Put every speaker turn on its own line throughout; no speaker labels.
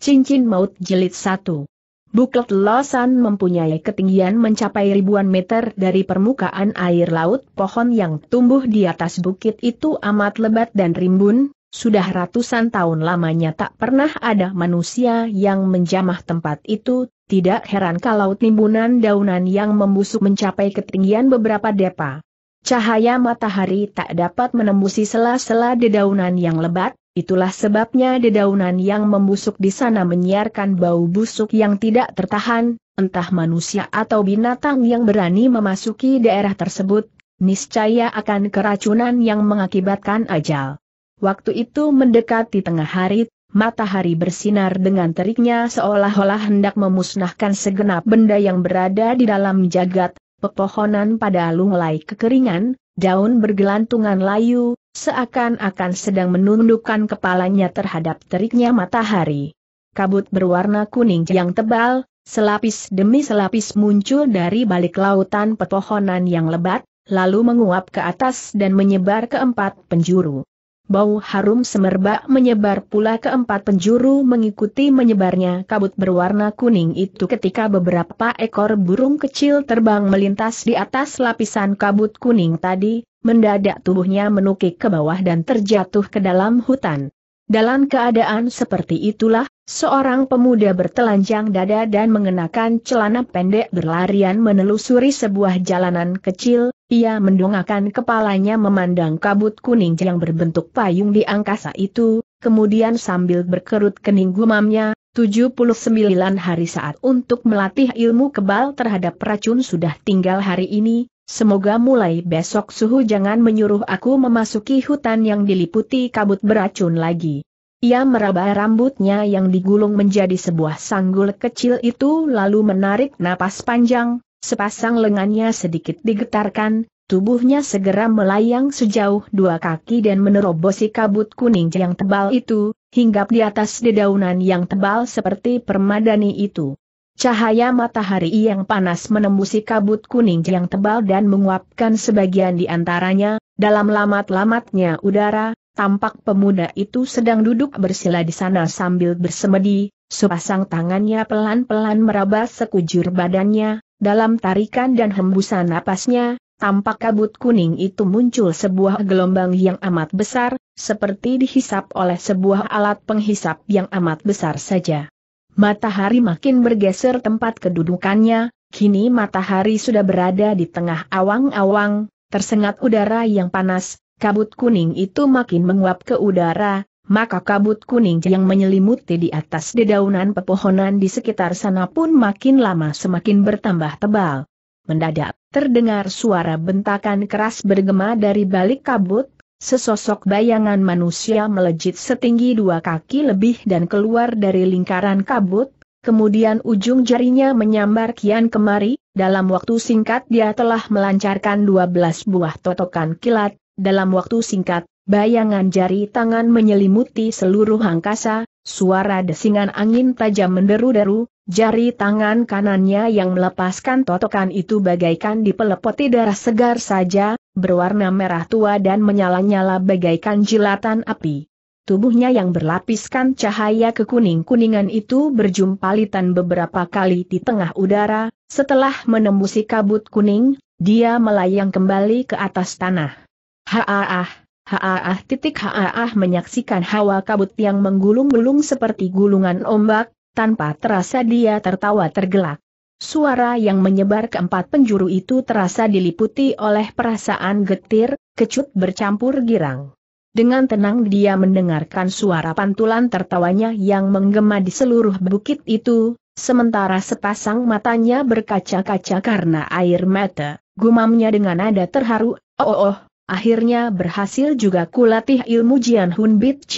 Cincin Maut Jelit 1 Bukit Losan mempunyai ketinggian mencapai ribuan meter dari permukaan air laut pohon yang tumbuh di atas bukit itu amat lebat dan rimbun, sudah ratusan tahun lamanya tak pernah ada manusia yang menjamah tempat itu, tidak heran kalau timbunan daunan yang membusuk mencapai ketinggian beberapa depa. Cahaya matahari tak dapat menembusi sela-sela dedaunan yang lebat, Itulah sebabnya dedaunan yang membusuk di sana menyiarkan bau busuk yang tidak tertahan, entah manusia atau binatang yang berani memasuki daerah tersebut, niscaya akan keracunan yang mengakibatkan ajal. Waktu itu mendekati tengah hari, matahari bersinar dengan teriknya seolah-olah hendak memusnahkan segenap benda yang berada di dalam jagat, pepohonan pada lunglai kekeringan, daun bergelantungan layu, seakan-akan sedang menundukkan kepalanya terhadap teriknya matahari. Kabut berwarna kuning yang tebal, selapis demi selapis muncul dari balik lautan pepohonan yang lebat, lalu menguap ke atas dan menyebar ke empat penjuru. Bau harum semerbak menyebar pula ke empat penjuru mengikuti menyebarnya kabut berwarna kuning itu ketika beberapa ekor burung kecil terbang melintas di atas lapisan kabut kuning tadi, mendadak tubuhnya menukik ke bawah dan terjatuh ke dalam hutan. Dalam keadaan seperti itulah, seorang pemuda bertelanjang dada dan mengenakan celana pendek berlarian menelusuri sebuah jalanan kecil, ia mendongakkan kepalanya memandang kabut kuning yang berbentuk payung di angkasa itu, kemudian sambil berkerut kening gumamnya, 79 hari saat untuk melatih ilmu kebal terhadap racun sudah tinggal hari ini, Semoga mulai besok suhu jangan menyuruh aku memasuki hutan yang diliputi kabut beracun lagi. Ia meraba rambutnya yang digulung menjadi sebuah sanggul kecil itu lalu menarik napas panjang, sepasang lengannya sedikit digetarkan, tubuhnya segera melayang sejauh dua kaki dan menerobosi kabut kuning yang tebal itu, hinggap di atas dedaunan yang tebal seperti permadani itu. Cahaya matahari yang panas menembusi kabut kuning yang tebal dan menguapkan sebagian di antaranya, dalam lamat-lamatnya udara, tampak pemuda itu sedang duduk bersila di sana sambil bersemedi, sepasang tangannya pelan-pelan meraba sekujur badannya, dalam tarikan dan hembusan napasnya, tampak kabut kuning itu muncul sebuah gelombang yang amat besar, seperti dihisap oleh sebuah alat penghisap yang amat besar saja matahari makin bergeser tempat kedudukannya, kini matahari sudah berada di tengah awang-awang, tersengat udara yang panas, kabut kuning itu makin menguap ke udara, maka kabut kuning yang menyelimuti di atas dedaunan pepohonan di sekitar sana pun makin lama semakin bertambah tebal. Mendadak, terdengar suara bentakan keras bergema dari balik kabut, Sesosok bayangan manusia melejit setinggi dua kaki lebih dan keluar dari lingkaran kabut, kemudian ujung jarinya menyambar kian kemari, dalam waktu singkat dia telah melancarkan 12 buah totokan kilat, dalam waktu singkat, bayangan jari tangan menyelimuti seluruh angkasa, suara desingan angin tajam menderu-deru, Jari tangan kanannya yang melepaskan totokan itu bagaikan dipelepoti darah segar saja, berwarna merah tua dan menyala-nyala bagaikan jilatan api. Tubuhnya yang berlapiskan cahaya kekuning-kuningan itu berjumpalitan beberapa kali di tengah udara, setelah menembusi kabut kuning, dia melayang kembali ke atas tanah. Haaah, haaah titik haaah menyaksikan hawa kabut yang menggulung-gulung seperti gulungan ombak, tanpa terasa dia tertawa tergelak. Suara yang menyebar ke empat penjuru itu terasa diliputi oleh perasaan getir, kecut bercampur girang. Dengan tenang dia mendengarkan suara pantulan tertawanya yang menggema di seluruh bukit itu, sementara sepasang matanya berkaca-kaca karena air mata, gumamnya dengan nada terharu, oh oh, oh akhirnya berhasil juga kulatih ilmu Jian Hun Bit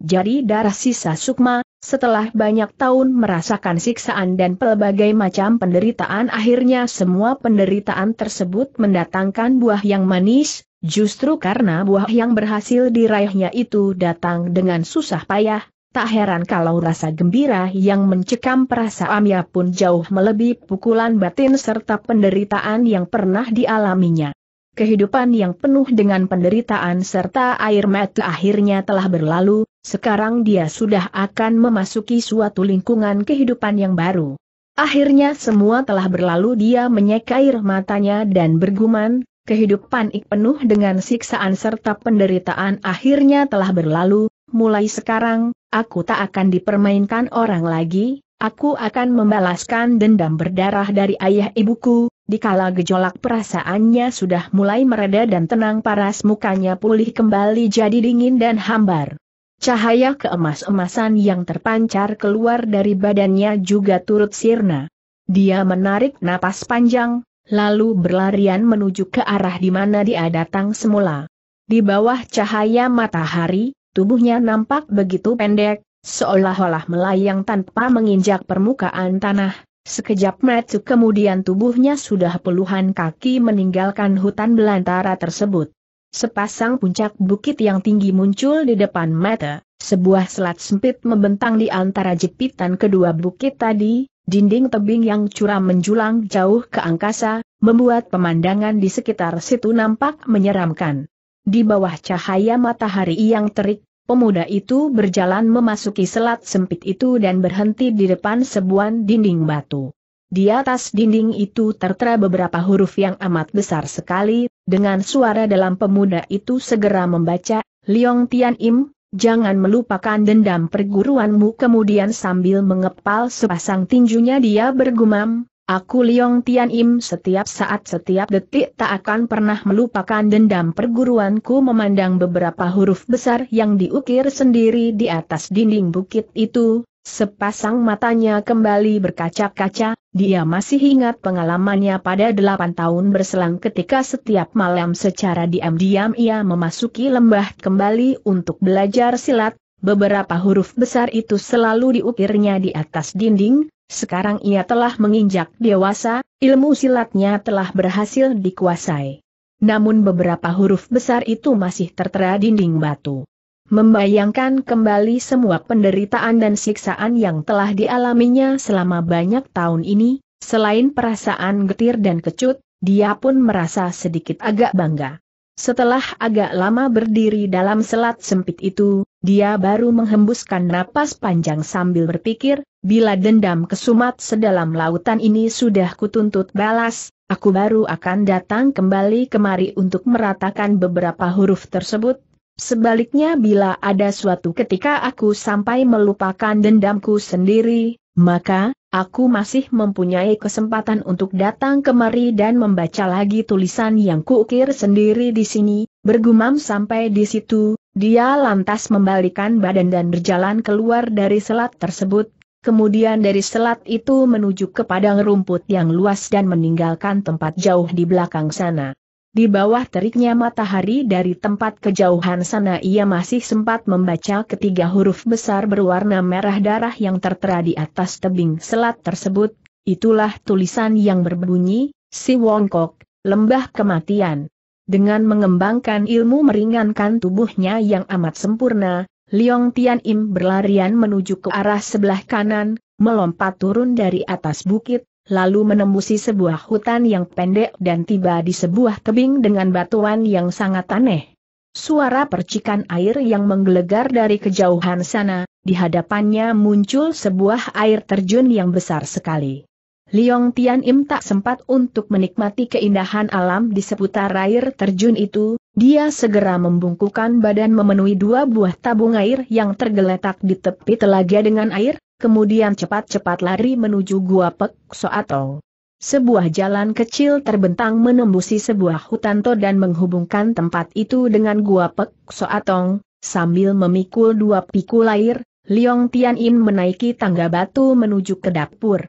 jadi darah sisa sukma, setelah banyak tahun merasakan siksaan dan pelbagai macam penderitaan akhirnya semua penderitaan tersebut mendatangkan buah yang manis, justru karena buah yang berhasil diraihnya itu datang dengan susah payah, tak heran kalau rasa gembira yang mencekam perasaannya pun jauh melebihi pukulan batin serta penderitaan yang pernah dialaminya. Kehidupan yang penuh dengan penderitaan serta air mata akhirnya telah berlalu, sekarang dia sudah akan memasuki suatu lingkungan kehidupan yang baru. Akhirnya semua telah berlalu dia menyeka air matanya dan bergumam, kehidupan ik penuh dengan siksaan serta penderitaan akhirnya telah berlalu, mulai sekarang, aku tak akan dipermainkan orang lagi, aku akan membalaskan dendam berdarah dari ayah ibuku, Dikala gejolak perasaannya sudah mulai mereda dan tenang paras mukanya pulih kembali jadi dingin dan hambar. Cahaya keemas-emasan yang terpancar keluar dari badannya juga turut sirna. Dia menarik napas panjang, lalu berlarian menuju ke arah di mana dia datang semula. Di bawah cahaya matahari, tubuhnya nampak begitu pendek, seolah-olah melayang tanpa menginjak permukaan tanah, Sekejap mata kemudian tubuhnya sudah puluhan kaki meninggalkan hutan belantara tersebut. Sepasang puncak bukit yang tinggi muncul di depan mata, sebuah selat sempit membentang di antara jepitan kedua bukit tadi, dinding tebing yang curam menjulang jauh ke angkasa, membuat pemandangan di sekitar situ nampak menyeramkan. Di bawah cahaya matahari yang terik, Pemuda itu berjalan memasuki selat sempit itu dan berhenti di depan sebuah dinding batu. Di atas dinding itu tertera beberapa huruf yang amat besar sekali, dengan suara dalam pemuda itu segera membaca, Liong Tian Im, jangan melupakan dendam perguruanmu kemudian sambil mengepal sepasang tinjunya dia bergumam, Aku Liong Tian Im setiap saat setiap detik tak akan pernah melupakan dendam perguruanku memandang beberapa huruf besar yang diukir sendiri di atas dinding bukit itu, sepasang matanya kembali berkaca-kaca, dia masih ingat pengalamannya pada delapan tahun berselang ketika setiap malam secara diam-diam ia memasuki lembah kembali untuk belajar silat, beberapa huruf besar itu selalu diukirnya di atas dinding, sekarang ia telah menginjak dewasa, ilmu silatnya telah berhasil dikuasai. Namun beberapa huruf besar itu masih tertera dinding batu. Membayangkan kembali semua penderitaan dan siksaan yang telah dialaminya selama banyak tahun ini, selain perasaan getir dan kecut, dia pun merasa sedikit agak bangga. Setelah agak lama berdiri dalam selat sempit itu, dia baru menghembuskan napas panjang sambil berpikir, bila dendam kesumat sedalam lautan ini sudah kutuntut balas, aku baru akan datang kembali kemari untuk meratakan beberapa huruf tersebut. Sebaliknya bila ada suatu ketika aku sampai melupakan dendamku sendiri, maka, Aku masih mempunyai kesempatan untuk datang kemari dan membaca lagi tulisan yang kuukir sendiri di sini, bergumam sampai di situ, dia lantas membalikan badan dan berjalan keluar dari selat tersebut, kemudian dari selat itu menuju ke padang rumput yang luas dan meninggalkan tempat jauh di belakang sana. Di bawah teriknya matahari dari tempat kejauhan sana ia masih sempat membaca ketiga huruf besar berwarna merah darah yang tertera di atas tebing selat tersebut, itulah tulisan yang berbunyi, Si Wongkok, Lembah Kematian. Dengan mengembangkan ilmu meringankan tubuhnya yang amat sempurna, Liong Tian Im berlarian menuju ke arah sebelah kanan, melompat turun dari atas bukit, lalu menembusi sebuah hutan yang pendek dan tiba di sebuah tebing dengan batuan yang sangat aneh. Suara percikan air yang menggelegar dari kejauhan sana, di hadapannya muncul sebuah air terjun yang besar sekali. Liong Tian Im tak sempat untuk menikmati keindahan alam di seputar air terjun itu, dia segera membungkukan badan memenuhi dua buah tabung air yang tergeletak di tepi telaga dengan air, kemudian cepat-cepat lari menuju Gua Pek Soato. Sebuah jalan kecil terbentang menembusi sebuah hutan to dan menghubungkan tempat itu dengan Gua Pek Soatong, sambil memikul dua pikul air, Liong Tian In menaiki tangga batu menuju ke dapur.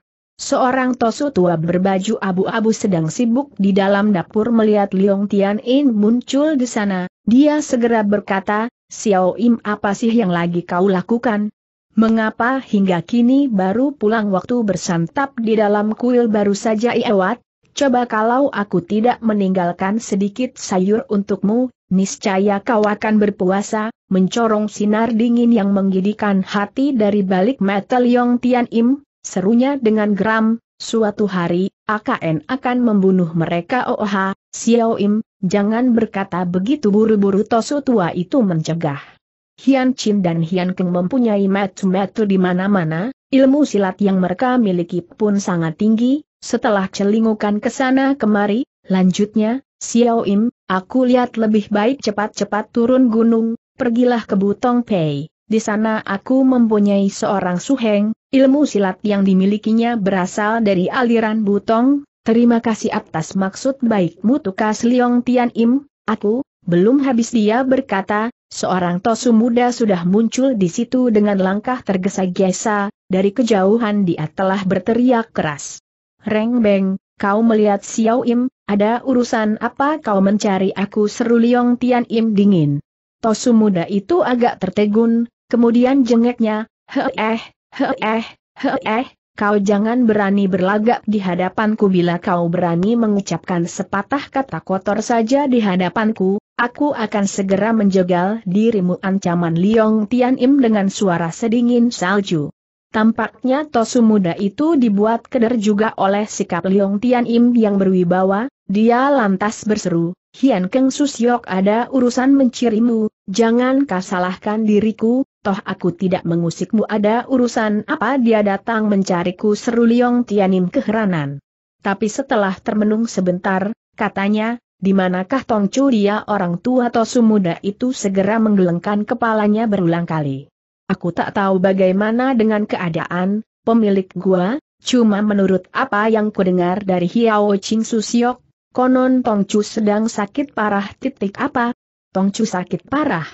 Seorang tosu tua berbaju abu-abu sedang sibuk di dalam dapur melihat Liong Tian In muncul di sana, dia segera berkata, Xiao Im apa sih yang lagi kau lakukan? Mengapa hingga kini baru pulang waktu bersantap di dalam kuil baru saja iawat? Coba kalau aku tidak meninggalkan sedikit sayur untukmu, niscaya kau akan berpuasa, mencorong sinar dingin yang menggidikan hati dari balik metal Yong Tian Im, serunya dengan geram, suatu hari, AKN akan membunuh mereka OOH, Xiao Im, jangan berkata begitu buru-buru Tosu tua itu mencegah. Hian Chin dan Hian Keng mempunyai metu-metu di mana-mana, ilmu silat yang mereka miliki pun sangat tinggi, setelah celingukan ke sana kemari, lanjutnya, Xiao Im, aku lihat lebih baik cepat-cepat turun gunung, pergilah ke Butong Pei, di sana aku mempunyai seorang suheng, ilmu silat yang dimilikinya berasal dari aliran Butong, terima kasih atas maksud baikmu tukas Liong Tian Im, aku, belum habis dia berkata, Seorang tosu muda sudah muncul di situ dengan langkah tergesa-gesa, dari kejauhan dia telah berteriak keras. Reng Beng, kau melihat Xiao Im, ada urusan apa kau mencari aku seru Liong Tian Im dingin. Tosu muda itu agak tertegun, kemudian jengeknya, he eh, he eh, he eh, kau jangan berani berlagak di hadapanku bila kau berani mengucapkan sepatah kata kotor saja di hadapanku, Aku akan segera menjegal dirimu ancaman Liong Tian Im dengan suara sedingin salju. Tampaknya Tosu muda itu dibuat keder juga oleh sikap Liong Tian Im yang berwibawa, dia lantas berseru, Hian Keng Susyok ada urusan mencirimu, jangan kasalahkan diriku, toh aku tidak mengusikmu ada urusan apa dia datang mencariku seru Liong Tian Im keheranan. Tapi setelah termenung sebentar, katanya, di manakah Tong Chulia orang tua Tosu muda itu segera menggelengkan kepalanya berulang kali. Aku tak tahu bagaimana dengan keadaan, pemilik gua, cuma menurut apa yang kudengar dari Hiao Ching Susiok, konon Tong Chu sedang sakit parah titik apa? Tong Chu sakit parah.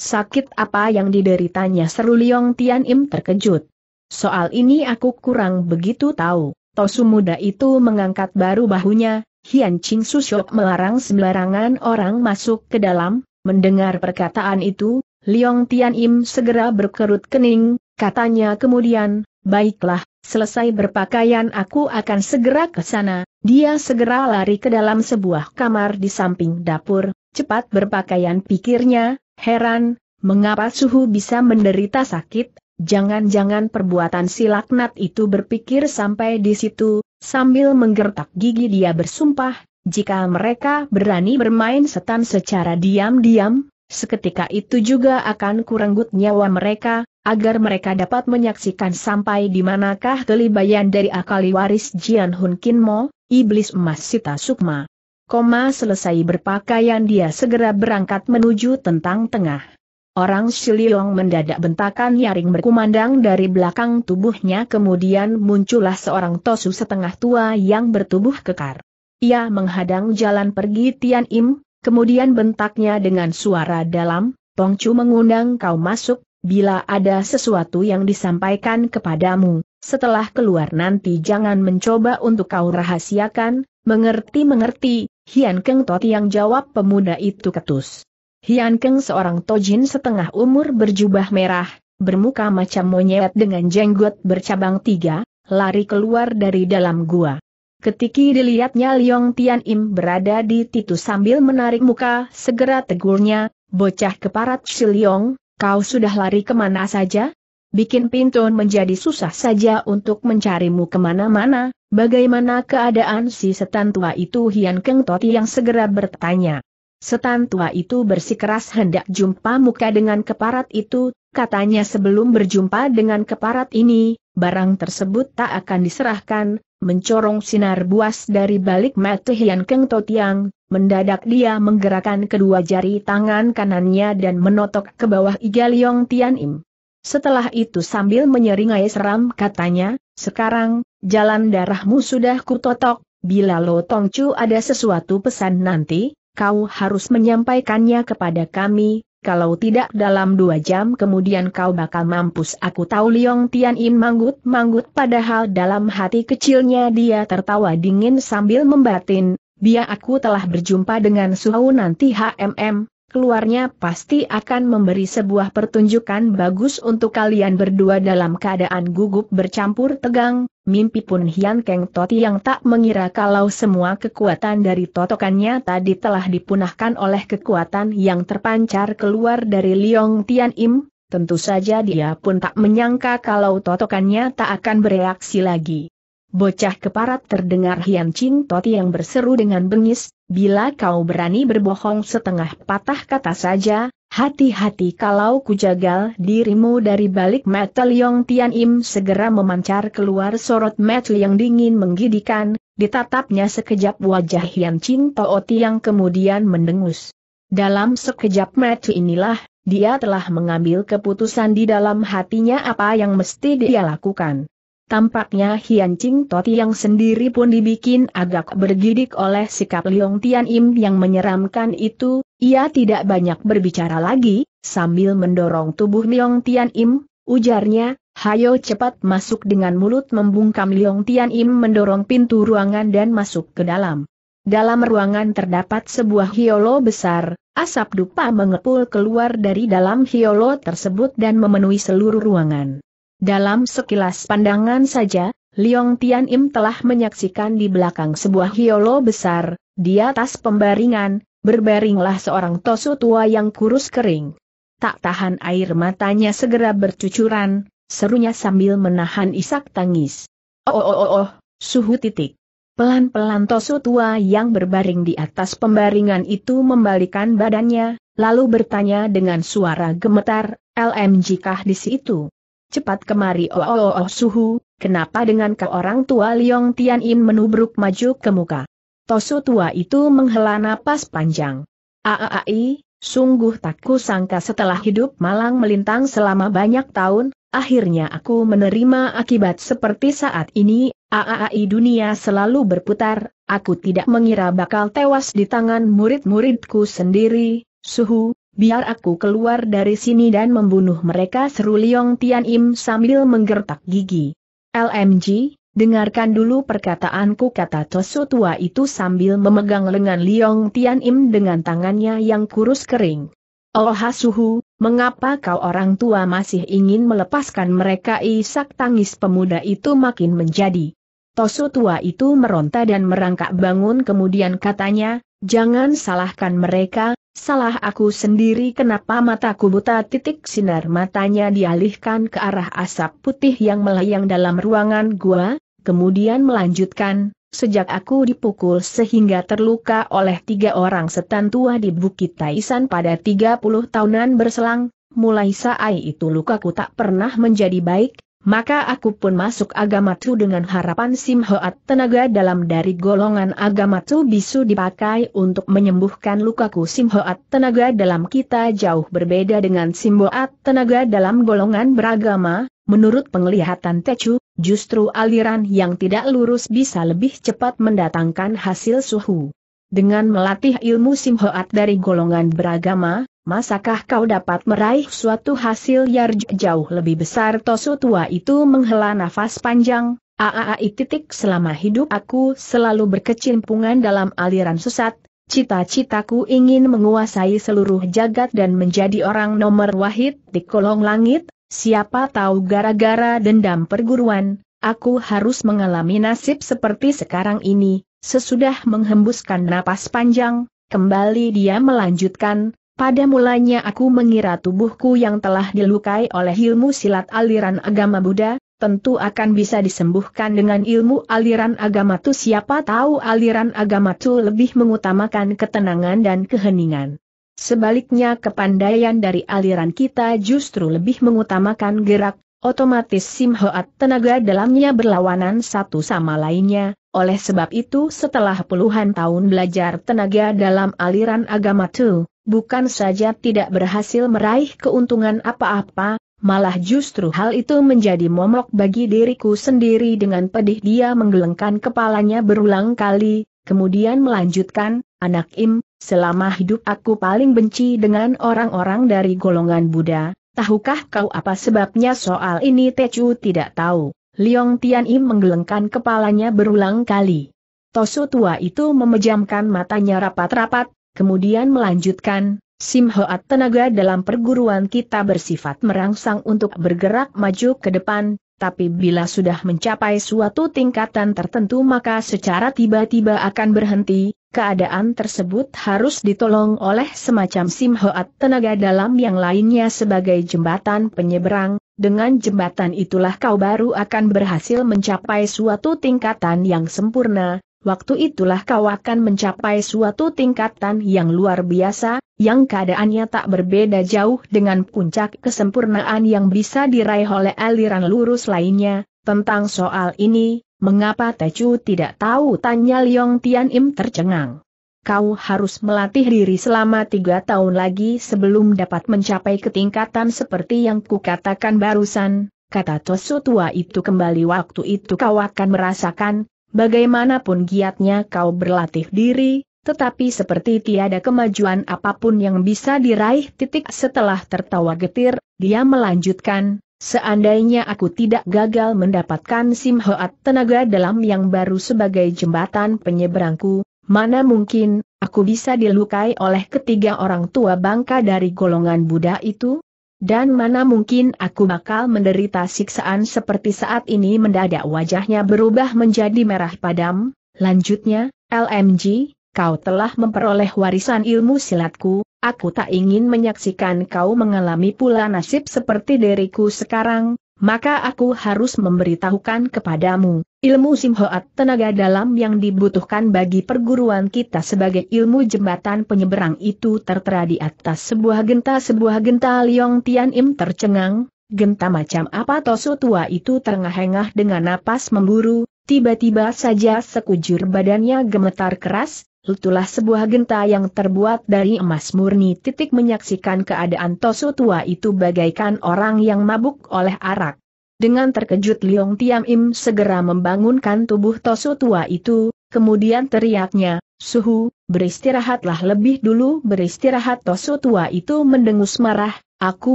Sakit apa yang dideritanya seru Liong Tian Im terkejut. Soal ini aku kurang begitu tahu. Tosu muda itu mengangkat baru bahunya, Hian Ching Susok melarang sembarangan orang masuk ke dalam, mendengar perkataan itu, Liong Tian Im segera berkerut kening, katanya kemudian, baiklah, selesai berpakaian aku akan segera ke sana, dia segera lari ke dalam sebuah kamar di samping dapur, cepat berpakaian pikirnya, heran, mengapa suhu bisa menderita sakit, jangan-jangan perbuatan si laknat itu berpikir sampai di situ, Sambil menggertak gigi dia bersumpah, jika mereka berani bermain setan secara diam-diam, seketika itu juga akan kurenggut nyawa mereka, agar mereka dapat menyaksikan sampai di manakah kelibayan dari akali waris Jian Hun Kin Mo, Iblis Emas Sita Sukma. Koma selesai berpakaian dia segera berangkat menuju tentang tengah. Orang Siliong mendadak bentakan nyaring berkumandang dari belakang tubuhnya kemudian muncullah seorang tosu setengah tua yang bertubuh kekar. Ia menghadang jalan pergi Tian Im, kemudian bentaknya dengan suara dalam, Tongcu mengundang kau masuk, bila ada sesuatu yang disampaikan kepadamu, setelah keluar nanti jangan mencoba untuk kau rahasiakan, mengerti-mengerti, Hian Keng Tot yang jawab pemuda itu ketus. Hian Keng seorang tojin setengah umur berjubah merah, bermuka macam monyet dengan jenggot bercabang tiga, lari keluar dari dalam gua. Ketika dilihatnya Liong Tian Im berada di titu sambil menarik muka, segera tegurnya, bocah keparat si Liong, kau sudah lari kemana saja? Bikin Pintun menjadi susah saja untuk mencarimu kemana-mana, bagaimana keadaan si setan tua itu Hian Keng Toti yang segera bertanya. Setan tua itu bersikeras hendak jumpa muka dengan keparat itu, katanya sebelum berjumpa dengan keparat ini, barang tersebut tak akan diserahkan, mencorong sinar buas dari balik mata Hian Keng Totiang, mendadak dia menggerakkan kedua jari tangan kanannya dan menotok ke bawah Iga Liong Tian Im. Setelah itu sambil menyeringai seram katanya, sekarang, jalan darahmu sudah kutotok, bila Lo Tong Chu ada sesuatu pesan nanti, kau harus menyampaikannya kepada kami, kalau tidak dalam dua jam kemudian kau bakal mampus. Aku tahu Liong Tianin manggut-manggut padahal dalam hati kecilnya dia tertawa dingin sambil membatin, biar aku telah berjumpa dengan Suhau nanti HMM, keluarnya pasti akan memberi sebuah pertunjukan bagus untuk kalian berdua dalam keadaan gugup bercampur tegang, mimpi pun Hian Keng Toti yang tak mengira kalau semua kekuatan dari totokannya tadi telah dipunahkan oleh kekuatan yang terpancar keluar dari Liong Tian Im, tentu saja dia pun tak menyangka kalau totokannya tak akan bereaksi lagi. Bocah keparat terdengar Hian Ching Toti yang berseru dengan bengis, Bila kau berani berbohong setengah patah kata saja, hati-hati kalau kujagal dirimu dari balik mata Yong Tian Im segera memancar keluar sorot mata yang dingin menggidikan, ditatapnya sekejap wajah Hian Chin Tooti yang kemudian mendengus. Dalam sekejap mata inilah, dia telah mengambil keputusan di dalam hatinya apa yang mesti dia lakukan. Tampaknya Hian Ching Toti yang sendiri pun dibikin agak bergidik oleh sikap Liong Tian Im yang menyeramkan itu, ia tidak banyak berbicara lagi, sambil mendorong tubuh Liong Tian Im, ujarnya, hayo cepat masuk dengan mulut membungkam Liong Tian Im mendorong pintu ruangan dan masuk ke dalam. Dalam ruangan terdapat sebuah hiolo besar, asap dupa mengepul keluar dari dalam hiolo tersebut dan memenuhi seluruh ruangan. Dalam sekilas pandangan saja, Liong Tian Im telah menyaksikan di belakang sebuah hiolo besar, di atas pembaringan, berbaringlah seorang tosu tua yang kurus kering. Tak tahan air matanya segera bercucuran, serunya sambil menahan isak tangis. Oh oh oh oh, suhu titik. Pelan-pelan Tosu tua yang berbaring di atas pembaringan itu membalikan badannya, lalu bertanya dengan suara gemetar, LMG kah di situ? cepat kemari oh, oh oh oh suhu, kenapa dengan ke orang tua Liong Tian In menubruk maju ke muka. Tosu tua itu menghela napas panjang. Aaai, ah, ah, ah, sungguh tak kusangka setelah hidup malang melintang selama banyak tahun, akhirnya aku menerima akibat seperti saat ini, Aai dunia selalu berputar, aku tidak mengira bakal tewas di tangan murid-muridku sendiri, suhu, Biar aku keluar dari sini dan membunuh mereka seru Liong Tian Im sambil menggertak gigi. LMG, dengarkan dulu perkataanku kata Tosu tua itu sambil memegang lengan Liong Tian Im dengan tangannya yang kurus kering. Oh Hasuhu, mengapa kau orang tua masih ingin melepaskan mereka isak tangis pemuda itu makin menjadi. Tosu tua itu meronta dan merangkak bangun kemudian katanya, jangan salahkan mereka, Salah aku sendiri kenapa mataku buta titik sinar matanya dialihkan ke arah asap putih yang melayang dalam ruangan gua, kemudian melanjutkan, sejak aku dipukul sehingga terluka oleh tiga orang setan tua di Bukit Taisan pada 30 tahunan berselang, mulai saat itu lukaku tak pernah menjadi baik, maka aku pun masuk agama tu dengan harapan Sim Hoat tenaga dalam dari golongan agama tu bisu dipakai untuk menyembuhkan lukaku Sim Hoat tenaga dalam kita jauh berbeda dengan Sim Hoat tenaga dalam golongan beragama, menurut penglihatan Teju, justru aliran yang tidak lurus bisa lebih cepat mendatangkan hasil suhu. Dengan melatih ilmu Sim Hoat dari golongan beragama, Masakah kau dapat meraih suatu hasil yang jauh lebih besar Tosu tua itu menghela nafas panjang, Aaai titik selama hidup aku selalu berkecimpungan dalam aliran sesat, cita-citaku ingin menguasai seluruh jagat dan menjadi orang nomor wahid di kolong langit, siapa tahu gara-gara dendam perguruan, aku harus mengalami nasib seperti sekarang ini, sesudah menghembuskan napas panjang, kembali dia melanjutkan, pada mulanya aku mengira tubuhku yang telah dilukai oleh ilmu silat aliran agama Buddha, tentu akan bisa disembuhkan dengan ilmu aliran agama tu siapa tahu aliran agama tu lebih mengutamakan ketenangan dan keheningan. Sebaliknya kepandaian dari aliran kita justru lebih mengutamakan gerak, otomatis simhoat tenaga dalamnya berlawanan satu sama lainnya, oleh sebab itu setelah puluhan tahun belajar tenaga dalam aliran agama Tu, bukan saja tidak berhasil meraih keuntungan apa-apa, malah justru hal itu menjadi momok bagi diriku sendiri dengan pedih dia menggelengkan kepalanya berulang kali, kemudian melanjutkan, anak im, selama hidup aku paling benci dengan orang-orang dari golongan Buddha, tahukah kau apa sebabnya soal ini Tecu tidak tahu. Liong Tian Im menggelengkan kepalanya berulang kali. Tosu tua itu memejamkan matanya rapat-rapat, kemudian melanjutkan, Sim Hoat tenaga dalam perguruan kita bersifat merangsang untuk bergerak maju ke depan, tapi bila sudah mencapai suatu tingkatan tertentu maka secara tiba-tiba akan berhenti, keadaan tersebut harus ditolong oleh semacam Sim Hoat tenaga dalam yang lainnya sebagai jembatan penyeberang, dengan jembatan itulah kau baru akan berhasil mencapai suatu tingkatan yang sempurna, waktu itulah kau akan mencapai suatu tingkatan yang luar biasa, yang keadaannya tak berbeda jauh dengan puncak kesempurnaan yang bisa diraih oleh aliran lurus lainnya. Tentang soal ini, mengapa Tecu tidak tahu? Tanya Liong Tian Im tercengang kau harus melatih diri selama tiga tahun lagi sebelum dapat mencapai ketingkatan seperti yang kukatakan barusan, kata Tosu tua itu kembali waktu itu kau akan merasakan, bagaimanapun giatnya kau berlatih diri, tetapi seperti tiada kemajuan apapun yang bisa diraih titik setelah tertawa getir, dia melanjutkan, Seandainya aku tidak gagal mendapatkan Simhoat tenaga dalam yang baru sebagai jembatan penyeberangku, Mana mungkin, aku bisa dilukai oleh ketiga orang tua bangka dari golongan Buddha itu? Dan mana mungkin aku bakal menderita siksaan seperti saat ini mendadak wajahnya berubah menjadi merah padam? Lanjutnya, LMG, kau telah memperoleh warisan ilmu silatku, aku tak ingin menyaksikan kau mengalami pula nasib seperti diriku sekarang, maka aku harus memberitahukan kepadamu, ilmu simhoat tenaga dalam yang dibutuhkan bagi perguruan kita sebagai ilmu jembatan penyeberang itu tertera di atas sebuah genta sebuah genta Liong Tian Im tercengang, genta macam apa tosu tua itu terengah-engah dengan napas memburu, tiba-tiba saja sekujur badannya gemetar keras, Itulah sebuah genta yang terbuat dari emas murni titik menyaksikan keadaan Tosu tua itu bagaikan orang yang mabuk oleh arak. Dengan terkejut Liong Tiam Im segera membangunkan tubuh Tosu tua itu, kemudian teriaknya, Suhu, beristirahatlah lebih dulu beristirahat Tosu tua itu mendengus marah, aku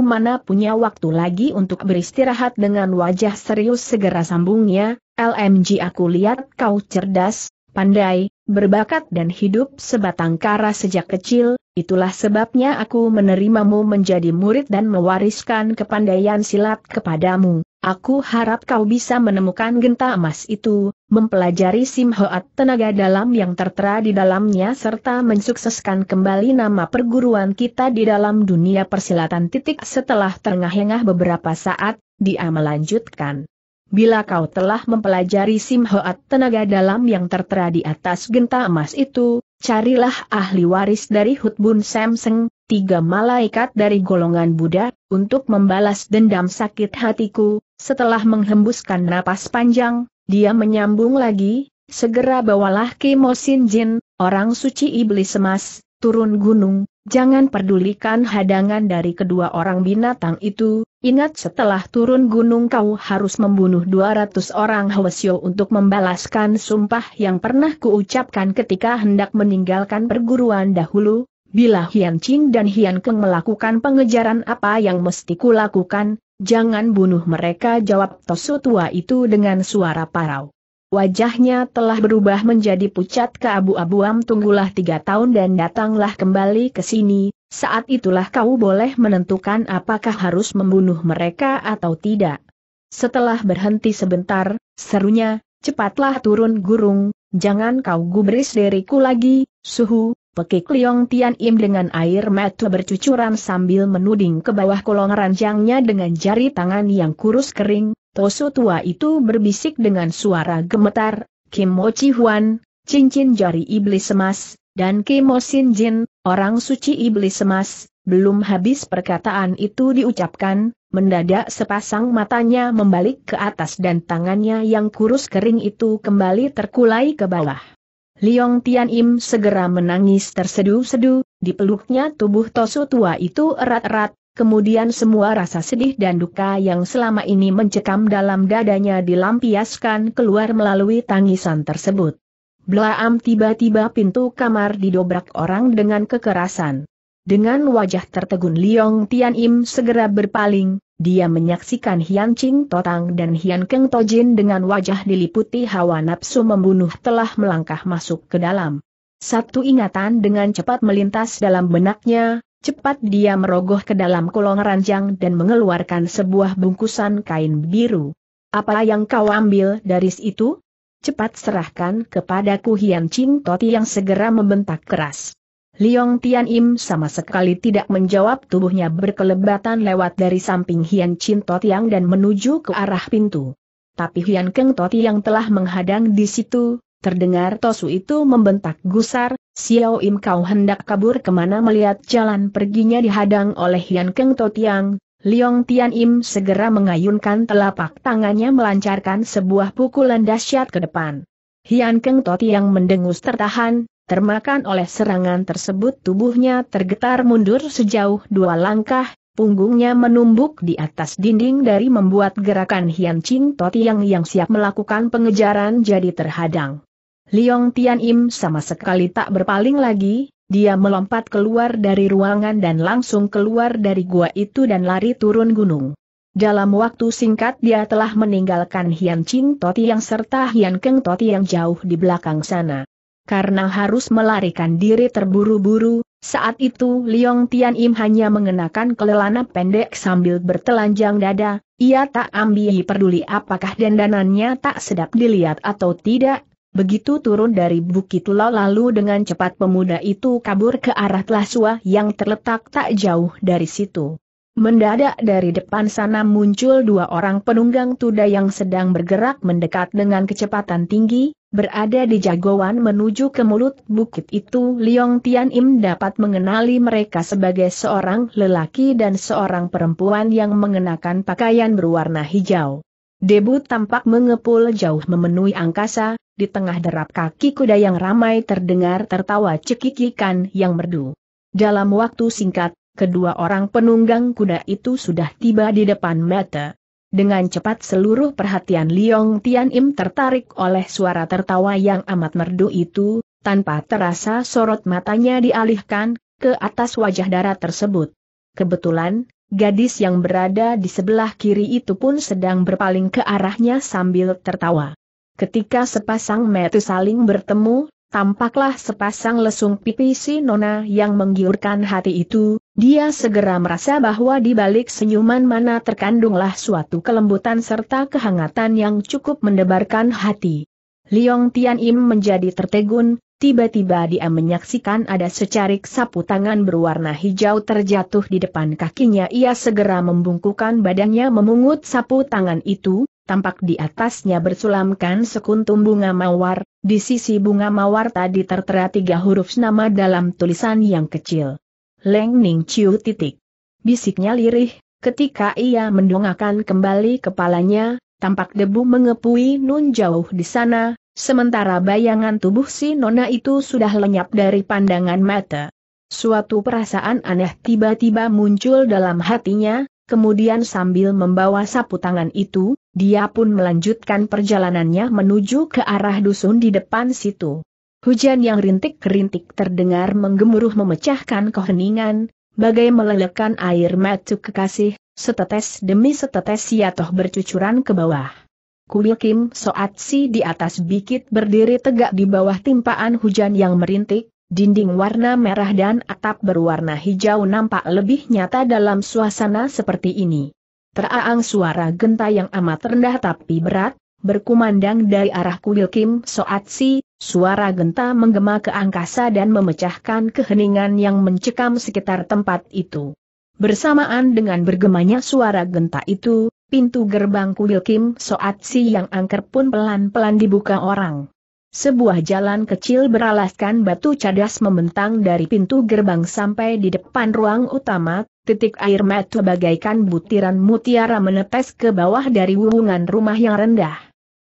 mana punya waktu lagi untuk beristirahat dengan wajah serius segera sambungnya, LMG aku lihat kau cerdas, pandai, berbakat dan hidup sebatang kara sejak kecil, itulah sebabnya aku menerimamu menjadi murid dan mewariskan kepandaian silat kepadamu. Aku harap kau bisa menemukan genta emas itu, mempelajari simhoat tenaga dalam yang tertera di dalamnya serta mensukseskan kembali nama perguruan kita di dalam dunia persilatan titik setelah terengah-engah beberapa saat, dia melanjutkan. Bila kau telah mempelajari Simhoat tenaga dalam yang tertera di atas genta emas itu, carilah ahli waris dari Hutbun Samseng, tiga malaikat dari golongan Buddha, untuk membalas dendam sakit hatiku. Setelah menghembuskan napas panjang, dia menyambung lagi, segera bawalah Kimo Jin, orang suci iblis emas, turun gunung, jangan pedulikan hadangan dari kedua orang binatang itu, Ingat setelah turun gunung kau harus membunuh 200 orang Hwasyo untuk membalaskan sumpah yang pernah kuucapkan ketika hendak meninggalkan perguruan dahulu, bila Hian Qing dan Hian Keng melakukan pengejaran apa yang mesti kulakukan, jangan bunuh mereka jawab Tosu tua itu dengan suara parau. Wajahnya telah berubah menjadi pucat keabu-abuan tunggulah tiga tahun dan datanglah kembali ke sini, saat itulah kau boleh menentukan apakah harus membunuh mereka atau tidak. Setelah berhenti sebentar, serunya, cepatlah turun gurung, jangan kau gubris diriku lagi, suhu, pekik Liong Tian Im dengan air mata bercucuran sambil menuding ke bawah kolong ranjangnya dengan jari tangan yang kurus kering, Tosu tua itu berbisik dengan suara gemetar, Kim Mo Chi Huan, cincin jari iblis emas, dan Kim Mo Sin Jin, Orang suci iblis emas, belum habis perkataan itu diucapkan, mendadak sepasang matanya membalik ke atas dan tangannya yang kurus kering itu kembali terkulai ke bawah. Liong Tian Im segera menangis terseduh-seduh, dipeluknya tubuh Tosu tua itu erat-erat, kemudian semua rasa sedih dan duka yang selama ini mencekam dalam dadanya dilampiaskan keluar melalui tangisan tersebut. Blaam tiba-tiba pintu kamar didobrak orang dengan kekerasan. Dengan wajah tertegun Liong Tian Im segera berpaling, dia menyaksikan Hian Ching Totang dan Hian Keng Tojin dengan wajah diliputi hawa nafsu membunuh telah melangkah masuk ke dalam. Satu ingatan dengan cepat melintas dalam benaknya, cepat dia merogoh ke dalam kolong ranjang dan mengeluarkan sebuah bungkusan kain biru. Apa yang kau ambil dari situ? cepat serahkan kepadaku Hian Ching Toti yang segera membentak keras. Liong Tian Im sama sekali tidak menjawab tubuhnya berkelebatan lewat dari samping Hian Chin Totiang dan menuju ke arah pintu. Tapi Hian Keng yang telah menghadang di situ, terdengar Tosu itu membentak gusar, Xiao Im kau hendak kabur kemana melihat jalan perginya dihadang oleh Hian Keng yang. Liong Tian Im segera mengayunkan telapak tangannya melancarkan sebuah pukulan dahsyat ke depan. Hian Keng Toti yang mendengus tertahan, termakan oleh serangan tersebut tubuhnya tergetar mundur sejauh dua langkah, punggungnya menumbuk di atas dinding dari membuat gerakan Hian Ching Toti yang yang siap melakukan pengejaran jadi terhadang. Liong Tian Im sama sekali tak berpaling lagi, dia melompat keluar dari ruangan dan langsung keluar dari gua itu dan lari turun gunung. Dalam waktu singkat dia telah meninggalkan Hian Ching Toti yang serta Hian Keng Toti yang jauh di belakang sana. Karena harus melarikan diri terburu-buru, saat itu Liong Tian Im hanya mengenakan kelelana pendek sambil bertelanjang dada, ia tak ambil peduli apakah dandanannya tak sedap dilihat atau tidak, Begitu turun dari bukit Lo lalu dengan cepat pemuda itu kabur ke arah Telasua yang terletak tak jauh dari situ. Mendadak dari depan sana muncul dua orang penunggang tuda yang sedang bergerak mendekat dengan kecepatan tinggi, berada di jagoan menuju ke mulut bukit itu Liong Tian Im dapat mengenali mereka sebagai seorang lelaki dan seorang perempuan yang mengenakan pakaian berwarna hijau. Debu tampak mengepul jauh memenuhi angkasa, di tengah derap kaki kuda yang ramai terdengar tertawa cekikikan yang merdu. Dalam waktu singkat, kedua orang penunggang kuda itu sudah tiba di depan mata. Dengan cepat seluruh perhatian Liong Tian Im tertarik oleh suara tertawa yang amat merdu itu, tanpa terasa sorot matanya dialihkan, ke atas wajah darah tersebut. Kebetulan, gadis yang berada di sebelah kiri itu pun sedang berpaling ke arahnya sambil tertawa. Ketika sepasang mata saling bertemu, tampaklah sepasang lesung pipi si nona yang menggiurkan hati itu, dia segera merasa bahwa di balik senyuman mana terkandunglah suatu kelembutan serta kehangatan yang cukup mendebarkan hati. Liong Tian Im menjadi tertegun, tiba-tiba dia menyaksikan ada secarik sapu tangan berwarna hijau terjatuh di depan kakinya ia segera membungkukan badannya memungut sapu tangan itu, tampak di atasnya bersulamkan sekuntum bunga mawar, di sisi bunga mawar tadi tertera tiga huruf nama dalam tulisan yang kecil. Leng Ning Chiu titik. Bisiknya lirih, ketika ia mendongakkan kembali kepalanya, tampak debu mengepui nun jauh di sana, sementara bayangan tubuh si nona itu sudah lenyap dari pandangan mata. Suatu perasaan aneh tiba-tiba muncul dalam hatinya, kemudian sambil membawa sapu tangan itu, dia pun melanjutkan perjalanannya menuju ke arah dusun di depan situ. Hujan yang rintik-rintik terdengar menggemuruh memecahkan keheningan, bagai melelehkan air mata kekasih, setetes demi setetes siatoh bercucuran ke bawah. Kuil Kim Soat Si di atas bikit berdiri tegak di bawah timpaan hujan yang merintik, Dinding warna merah dan atap berwarna hijau nampak lebih nyata dalam suasana seperti ini. Teraang suara genta yang amat rendah tapi berat, berkumandang dari arah kuil Kim Soat Si, suara genta menggema ke angkasa dan memecahkan keheningan yang mencekam sekitar tempat itu. Bersamaan dengan bergemanya suara genta itu, pintu gerbang kuil Kim Soat Si yang angker pun pelan-pelan dibuka orang. Sebuah jalan kecil beralaskan batu cadas membentang dari pintu gerbang sampai di depan ruang utama, titik air mata bagaikan butiran mutiara menetes ke bawah dari wuhungan rumah yang rendah.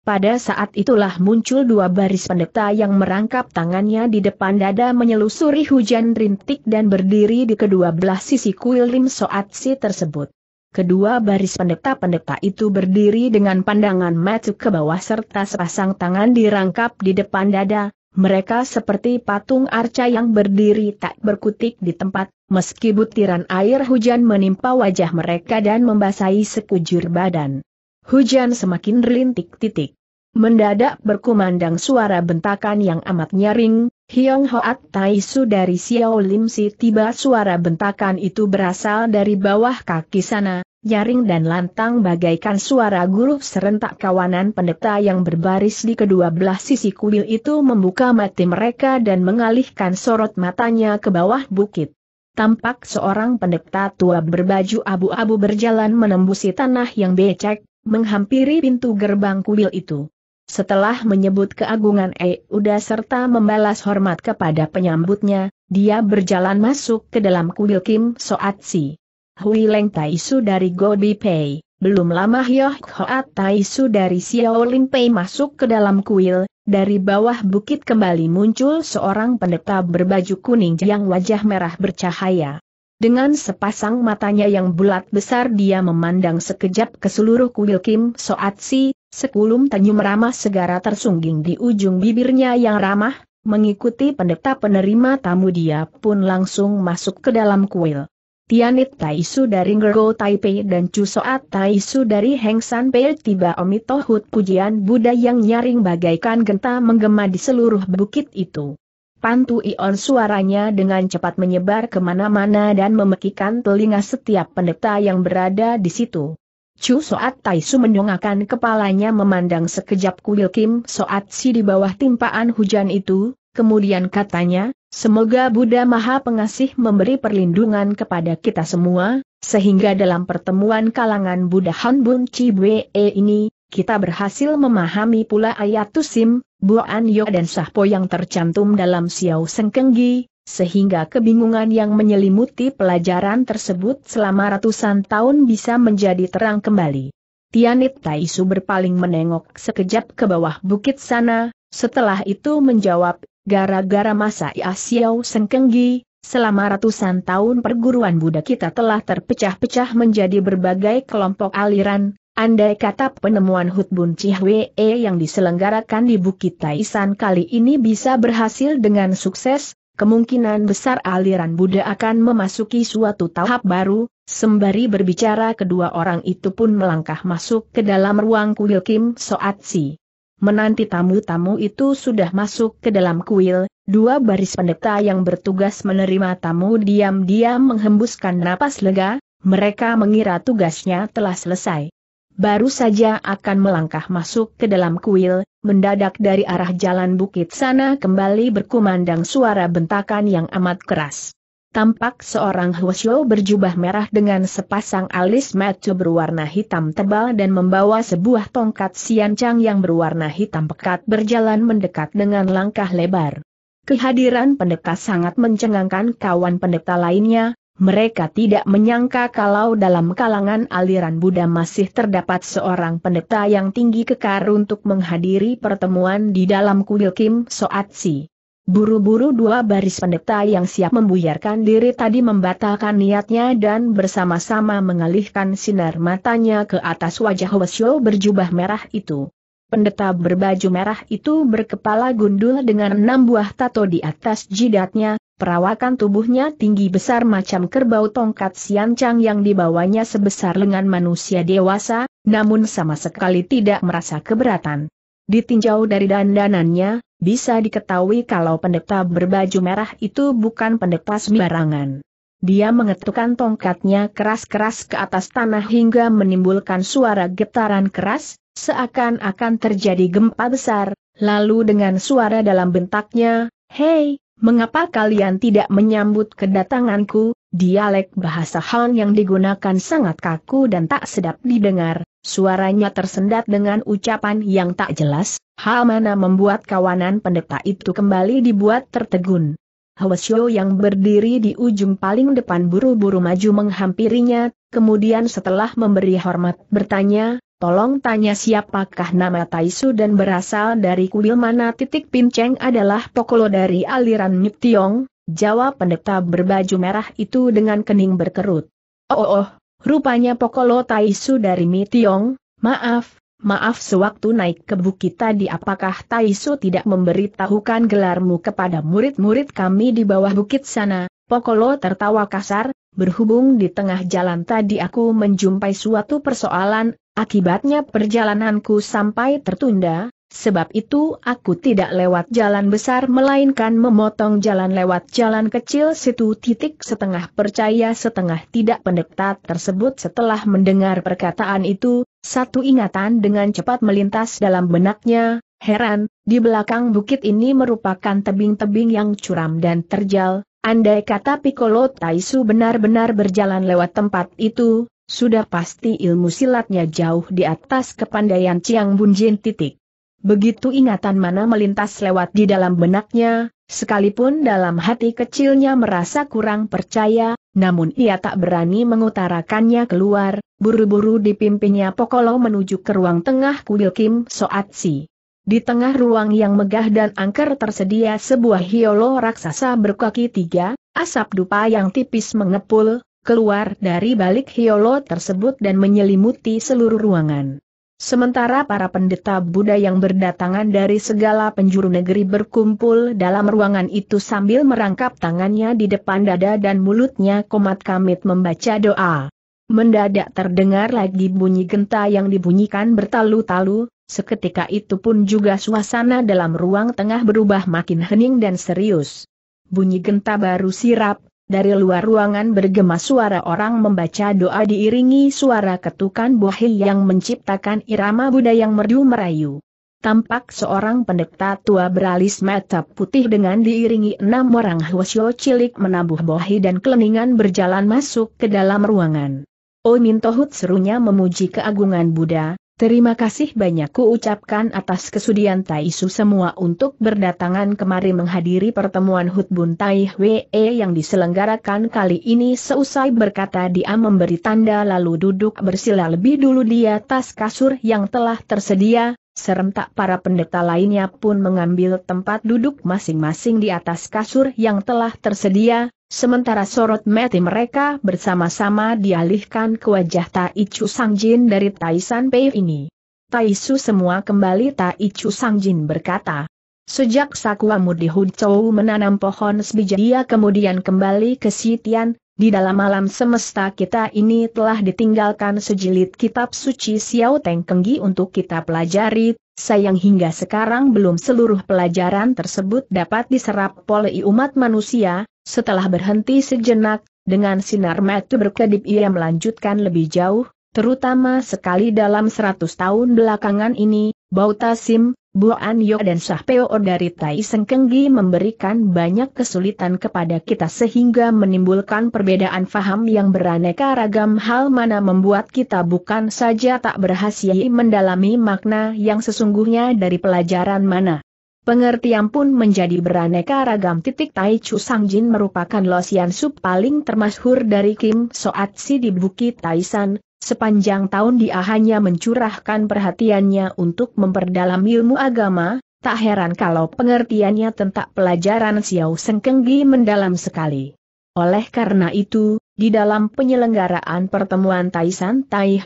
Pada saat itulah muncul dua baris pendeta yang merangkap tangannya di depan dada menyelusuri hujan rintik dan berdiri di kedua belah sisi kuil Lim Soatsi tersebut. Kedua baris pendeta-pendeta itu berdiri dengan pandangan mata ke bawah serta sepasang tangan dirangkap di depan dada, mereka seperti patung arca yang berdiri tak berkutik di tempat, meski butiran air hujan menimpa wajah mereka dan membasahi sekujur badan. Hujan semakin rintik titik. Mendadak berkumandang suara bentakan yang amat nyaring, Hiong Hoat Tai Su dari Xiao Lim Si tiba suara bentakan itu berasal dari bawah kaki sana, nyaring dan lantang bagaikan suara guru. serentak kawanan pendeta yang berbaris di kedua belah sisi kuil itu membuka mati mereka dan mengalihkan sorot matanya ke bawah bukit. Tampak seorang pendeta tua berbaju abu-abu berjalan menembusi tanah yang becek, menghampiri pintu gerbang kuil itu. Setelah menyebut keagungan E Uda serta membalas hormat kepada penyambutnya, dia berjalan masuk ke dalam kuil Kim Soat Si. Hui Leng Taisu dari Gobi Pei, belum lama Hyoh Hoat Taisu dari Xiaolin Pei masuk ke dalam kuil, dari bawah bukit kembali muncul seorang pendeta berbaju kuning yang wajah merah bercahaya. Dengan sepasang matanya yang bulat besar dia memandang sekejap ke seluruh kuil Kim Soat Si, sekulum tanyum ramah segara tersungging di ujung bibirnya yang ramah, mengikuti pendeta penerima tamu dia pun langsung masuk ke dalam kuil. Tianit Taisu dari Ngergo Taipei dan Chu Soat Taisu dari Heng San Pei tiba Omitohut pujian Buddha yang nyaring bagaikan genta menggema di seluruh bukit itu. Pantu Ion suaranya dengan cepat menyebar kemana-mana dan memekikan telinga setiap pendeta yang berada di situ. Chu Soat Taisu mendongakkan kepalanya memandang sekejap kuil Kim Soat Si di bawah timpaan hujan itu, kemudian katanya, Semoga Buddha Maha Pengasih memberi perlindungan kepada kita semua, sehingga dalam pertemuan kalangan Buddha Hanbun Cibwe ini, kita berhasil memahami pula ayat Tusim, Buan Yo dan Sahpo yang tercantum dalam Xiao Sengkenggi, sehingga kebingungan yang menyelimuti pelajaran tersebut selama ratusan tahun bisa menjadi terang kembali. Tianit Taisu berpaling menengok sekejap ke bawah bukit sana, setelah itu menjawab, gara-gara masa Ia Xiao Sengkenggi, Selama ratusan tahun perguruan Buddha kita telah terpecah-pecah menjadi berbagai kelompok aliran, Andai kata penemuan Hutbun Cihwe yang diselenggarakan di Bukit Taisan kali ini bisa berhasil dengan sukses, kemungkinan besar aliran Buddha akan memasuki suatu tahap baru, sembari berbicara kedua orang itu pun melangkah masuk ke dalam ruang kuil Kim Soat Si. Menanti tamu-tamu itu sudah masuk ke dalam kuil, dua baris pendeta yang bertugas menerima tamu diam-diam menghembuskan napas lega, mereka mengira tugasnya telah selesai baru saja akan melangkah masuk ke dalam kuil, mendadak dari arah jalan bukit sana kembali berkumandang suara bentakan yang amat keras. Tampak seorang Huosyo berjubah merah dengan sepasang alis mata berwarna hitam tebal dan membawa sebuah tongkat siancang yang berwarna hitam pekat berjalan mendekat dengan langkah lebar. Kehadiran pendeta sangat mencengangkan kawan pendeta lainnya, mereka tidak menyangka kalau dalam kalangan aliran Buddha masih terdapat seorang pendeta yang tinggi kekar untuk menghadiri pertemuan di dalam kuil Kim Soatsi. Buru-buru dua baris pendeta yang siap membuyarkan diri tadi membatalkan niatnya dan bersama-sama mengalihkan sinar matanya ke atas wajah Wesyo berjubah merah itu. Pendeta berbaju merah itu berkepala gundul dengan enam buah tato di atas jidatnya, Perawakan tubuhnya tinggi besar macam kerbau tongkat siancang yang dibawanya sebesar lengan manusia dewasa, namun sama sekali tidak merasa keberatan. Ditinjau dari dandanannya, bisa diketahui kalau pendeta berbaju merah itu bukan pendeta sembarangan. Dia mengetukkan tongkatnya keras-keras ke atas tanah hingga menimbulkan suara getaran keras, seakan-akan terjadi gempa besar, lalu dengan suara dalam bentaknya, Hei, mengapa kalian tidak menyambut kedatanganku, dialek bahasa Han yang digunakan sangat kaku dan tak sedap didengar, suaranya tersendat dengan ucapan yang tak jelas, hal mana membuat kawanan pendeta itu kembali dibuat tertegun. Hwasyo yang berdiri di ujung paling depan buru-buru maju menghampirinya, kemudian setelah memberi hormat bertanya, Tolong tanya siapakah nama Taisu dan berasal dari kuil mana titik pinceng adalah pokolo dari aliran Tiong, jawab pendeta berbaju merah itu dengan kening berkerut. Oh, oh, oh rupanya pokolo Taisu dari Mitiong, maaf, maaf sewaktu naik ke bukit tadi apakah Taisu tidak memberitahukan gelarmu kepada murid-murid kami di bawah bukit sana, pokolo tertawa kasar, Berhubung di tengah jalan tadi aku menjumpai suatu persoalan, Akibatnya perjalananku sampai tertunda, sebab itu aku tidak lewat jalan besar melainkan memotong jalan lewat jalan kecil situ titik setengah percaya setengah tidak pendekta tersebut setelah mendengar perkataan itu, satu ingatan dengan cepat melintas dalam benaknya, heran, di belakang bukit ini merupakan tebing-tebing yang curam dan terjal, andai kata Piccolo Taisu benar-benar berjalan lewat tempat itu, sudah pasti ilmu silatnya jauh di atas kepandaian Ciang Bunjin titik. Begitu ingatan mana melintas lewat di dalam benaknya, sekalipun dalam hati kecilnya merasa kurang percaya, namun ia tak berani mengutarakannya keluar, buru-buru dipimpinnya Pokolo menuju ke ruang tengah kuil Kim Soatsi. Di tengah ruang yang megah dan angker tersedia sebuah hiolo raksasa berkaki tiga, asap dupa yang tipis mengepul, keluar dari balik hiolo tersebut dan menyelimuti seluruh ruangan. Sementara para pendeta Buddha yang berdatangan dari segala penjuru negeri berkumpul dalam ruangan itu sambil merangkap tangannya di depan dada dan mulutnya komat kamit membaca doa. Mendadak terdengar lagi bunyi genta yang dibunyikan bertalu-talu, seketika itu pun juga suasana dalam ruang tengah berubah makin hening dan serius. Bunyi genta baru sirap, dari luar ruangan bergema suara orang membaca doa diiringi suara ketukan buahil yang menciptakan irama Buddha yang merdu merayu. Tampak seorang pendeta tua beralis mata putih dengan diiringi enam orang hwasyo cilik menabuh bohi dan keleningan berjalan masuk ke dalam ruangan. Omin Tohut serunya memuji keagungan Buddha, Terima kasih banyak ku ucapkan atas kesudian Taisu semua untuk berdatangan kemari menghadiri pertemuan Hutbun Tai Hwee yang diselenggarakan kali ini seusai berkata dia memberi tanda lalu duduk bersila lebih dulu di atas kasur yang telah tersedia, serentak para pendeta lainnya pun mengambil tempat duduk masing-masing di atas kasur yang telah tersedia, sementara sorot mati mereka bersama-sama dialihkan ke wajah Tai Chu Sangjin dari Tai San Pei ini. Tai Su semua kembali Tai Chu Sangjin berkata, Sejak sakwa di Huzhou menanam pohon sebiji dia kemudian kembali ke Sitian, di dalam alam semesta kita ini telah ditinggalkan sejilid kitab suci Xiao Teng Kenggi untuk kita pelajari, sayang hingga sekarang belum seluruh pelajaran tersebut dapat diserap oleh umat manusia, setelah berhenti sejenak, dengan sinar metu berkedip ia melanjutkan lebih jauh, terutama sekali dalam seratus tahun belakangan ini, Bautasim. An Yo dan Sahpeo dari Tai Sengkenggi memberikan banyak kesulitan kepada kita sehingga menimbulkan perbedaan faham yang beraneka ragam hal mana membuat kita bukan saja tak berhasil mendalami makna yang sesungguhnya dari pelajaran mana. Pengertian pun menjadi beraneka ragam titik Tai Chu Sang Jin merupakan losian sub paling termasyhur dari Kim Soat Si di Bukit Taisan, Sepanjang tahun dia hanya mencurahkan perhatiannya untuk memperdalam ilmu agama, tak heran kalau pengertiannya tentang pelajaran Xiao Sengkenggi mendalam sekali. Oleh karena itu, di dalam penyelenggaraan pertemuan Taisan Tai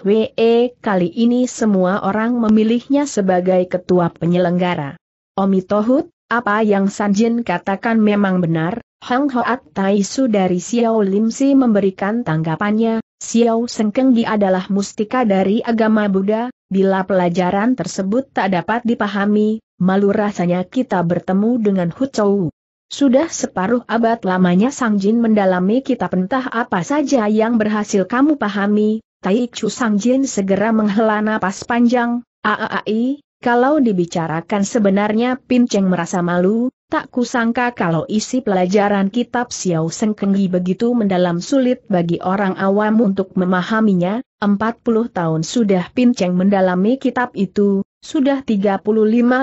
kali ini semua orang memilihnya sebagai ketua penyelenggara. Omi apa yang Sanjin katakan memang benar, Hang Hoat Taisu dari Xiao Lim memberikan tanggapannya, Xiao Sengkeng adalah mustika dari agama Buddha, bila pelajaran tersebut tak dapat dipahami, malu rasanya kita bertemu dengan Hu Chou. Sudah separuh abad lamanya Sang Jin mendalami kitab pentah apa saja yang berhasil kamu pahami, Tai Chu Sang Jin segera menghela napas panjang, aaai, kalau dibicarakan sebenarnya Pin Cheng merasa malu, Tak kusangka kalau isi pelajaran kitab Xiao Sengkengi begitu mendalam sulit bagi orang awam untuk memahaminya, 40 tahun sudah pincang mendalami kitab itu, sudah 35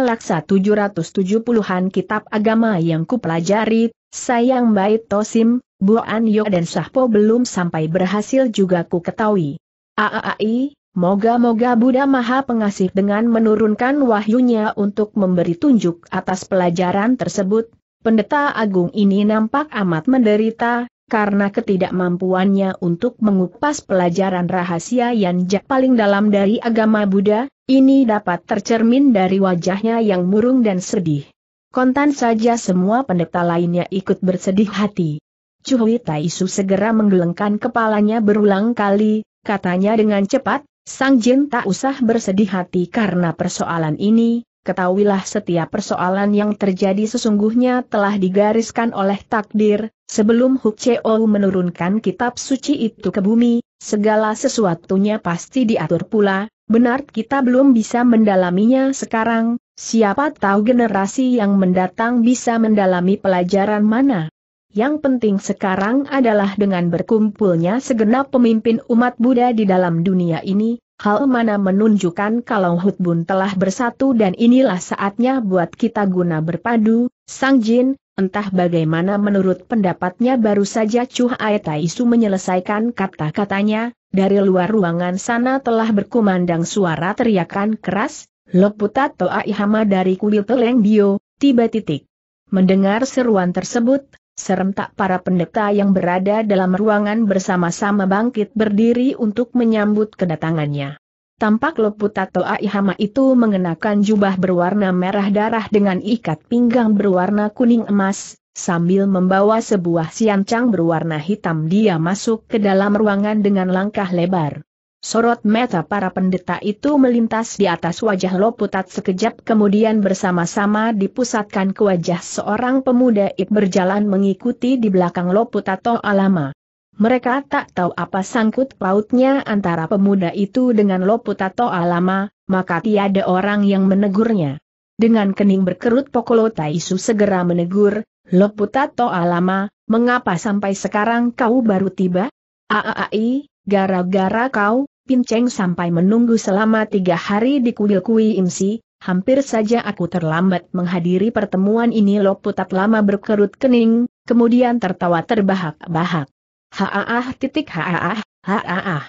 laksa 770-an kitab agama yang kupelajari, sayang Bait Tosim, Bu Yo dan Sahpo belum sampai berhasil juga ku ketahui. Aai, Moga-moga Buddha Maha Pengasih dengan menurunkan wahyunya untuk memberi tunjuk atas pelajaran tersebut, pendeta agung ini nampak amat menderita, karena ketidakmampuannya untuk mengupas pelajaran rahasia yang paling dalam dari agama Buddha, ini dapat tercermin dari wajahnya yang murung dan sedih. Kontan saja semua pendeta lainnya ikut bersedih hati. Cuhui Taisu segera menggelengkan kepalanya berulang kali, katanya dengan cepat, Sang Jin tak usah bersedih hati karena persoalan ini, ketahuilah setiap persoalan yang terjadi sesungguhnya telah digariskan oleh takdir, sebelum Huk Cheo menurunkan kitab suci itu ke bumi, segala sesuatunya pasti diatur pula, benar kita belum bisa mendalaminya sekarang, siapa tahu generasi yang mendatang bisa mendalami pelajaran mana. Yang penting sekarang adalah dengan berkumpulnya segenap pemimpin umat Buddha di dalam dunia ini, hal mana menunjukkan kalau Hutbun telah bersatu dan inilah saatnya buat kita guna berpadu, Sang Jin, Entah bagaimana menurut pendapatnya baru saja Chu Ae menyelesaikan kata-katanya, dari luar ruangan sana telah berkumandang suara teriakan keras, Loputat Toa Ihama dari kuil Teleng Bio, tiba titik. Mendengar seruan tersebut, serentak para pendeta yang berada dalam ruangan bersama-sama bangkit berdiri untuk menyambut kedatangannya. Tampak loput tato Aihama itu mengenakan jubah berwarna merah darah dengan ikat pinggang berwarna kuning emas, sambil membawa sebuah siancang berwarna hitam dia masuk ke dalam ruangan dengan langkah lebar. Sorot mata para pendeta itu melintas di atas wajah Loputat sekejap kemudian bersama-sama dipusatkan ke wajah seorang pemuda ik berjalan mengikuti di belakang Loputat Alama. Mereka tak tahu apa sangkut pautnya antara pemuda itu dengan Loputat Alama, maka tiada orang yang menegurnya. Dengan kening berkerut Pokolo Taisu segera menegur, Loputato Alama, mengapa sampai sekarang kau baru tiba? Aai, gara-gara kau, Pinceng sampai menunggu selama tiga hari di kuil Kui Imsi, hampir saja aku terlambat menghadiri pertemuan ini putat lama berkerut kening, kemudian tertawa terbahak-bahak. Haaah titik haaah, haaah.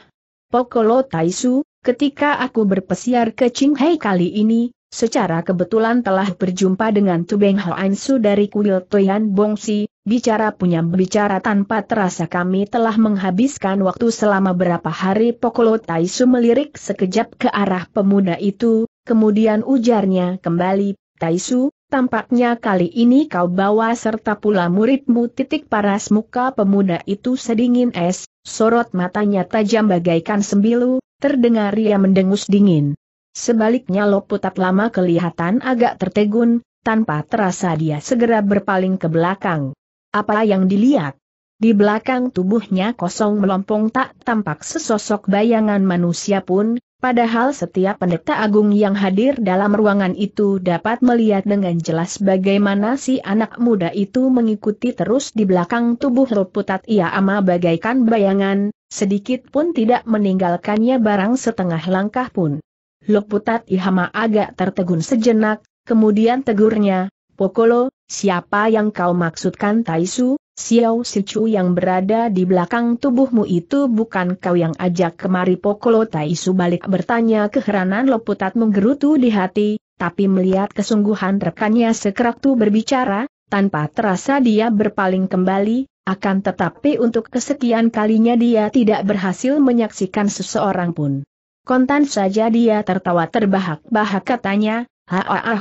Pokolo Taisu, ketika aku berpesiar ke Ching Qinghai kali ini, secara kebetulan telah berjumpa dengan Tubeng Hoansu dari kuil Toyan Bongsi, bicara punya bicara tanpa terasa kami telah menghabiskan waktu selama berapa hari Pokolo Taisu melirik sekejap ke arah pemuda itu, kemudian ujarnya kembali, Taisu, tampaknya kali ini kau bawa serta pula muridmu titik paras muka pemuda itu sedingin es, sorot matanya tajam bagaikan sembilu, terdengar ia mendengus dingin. Sebaliknya Loputat lama kelihatan agak tertegun, tanpa terasa dia segera berpaling ke belakang. Apa yang dilihat? Di belakang tubuhnya kosong melompong tak tampak sesosok bayangan manusia pun, padahal setiap pendeta agung yang hadir dalam ruangan itu dapat melihat dengan jelas bagaimana si anak muda itu mengikuti terus di belakang tubuh Loputat ia ama bagaikan bayangan, sedikit pun tidak meninggalkannya barang setengah langkah pun. Loputat Ihama agak tertegun sejenak, kemudian tegurnya, Pokolo, siapa yang kau maksudkan Taisu, Xiao Sichu yang berada di belakang tubuhmu itu bukan kau yang ajak kemari Pokolo Taisu balik bertanya keheranan Loputat menggerutu di hati, tapi melihat kesungguhan rekannya sekerak tu berbicara, tanpa terasa dia berpaling kembali, akan tetapi untuk kesekian kalinya dia tidak berhasil menyaksikan seseorang pun. Kontan saja dia tertawa terbahak-bahak katanya, ha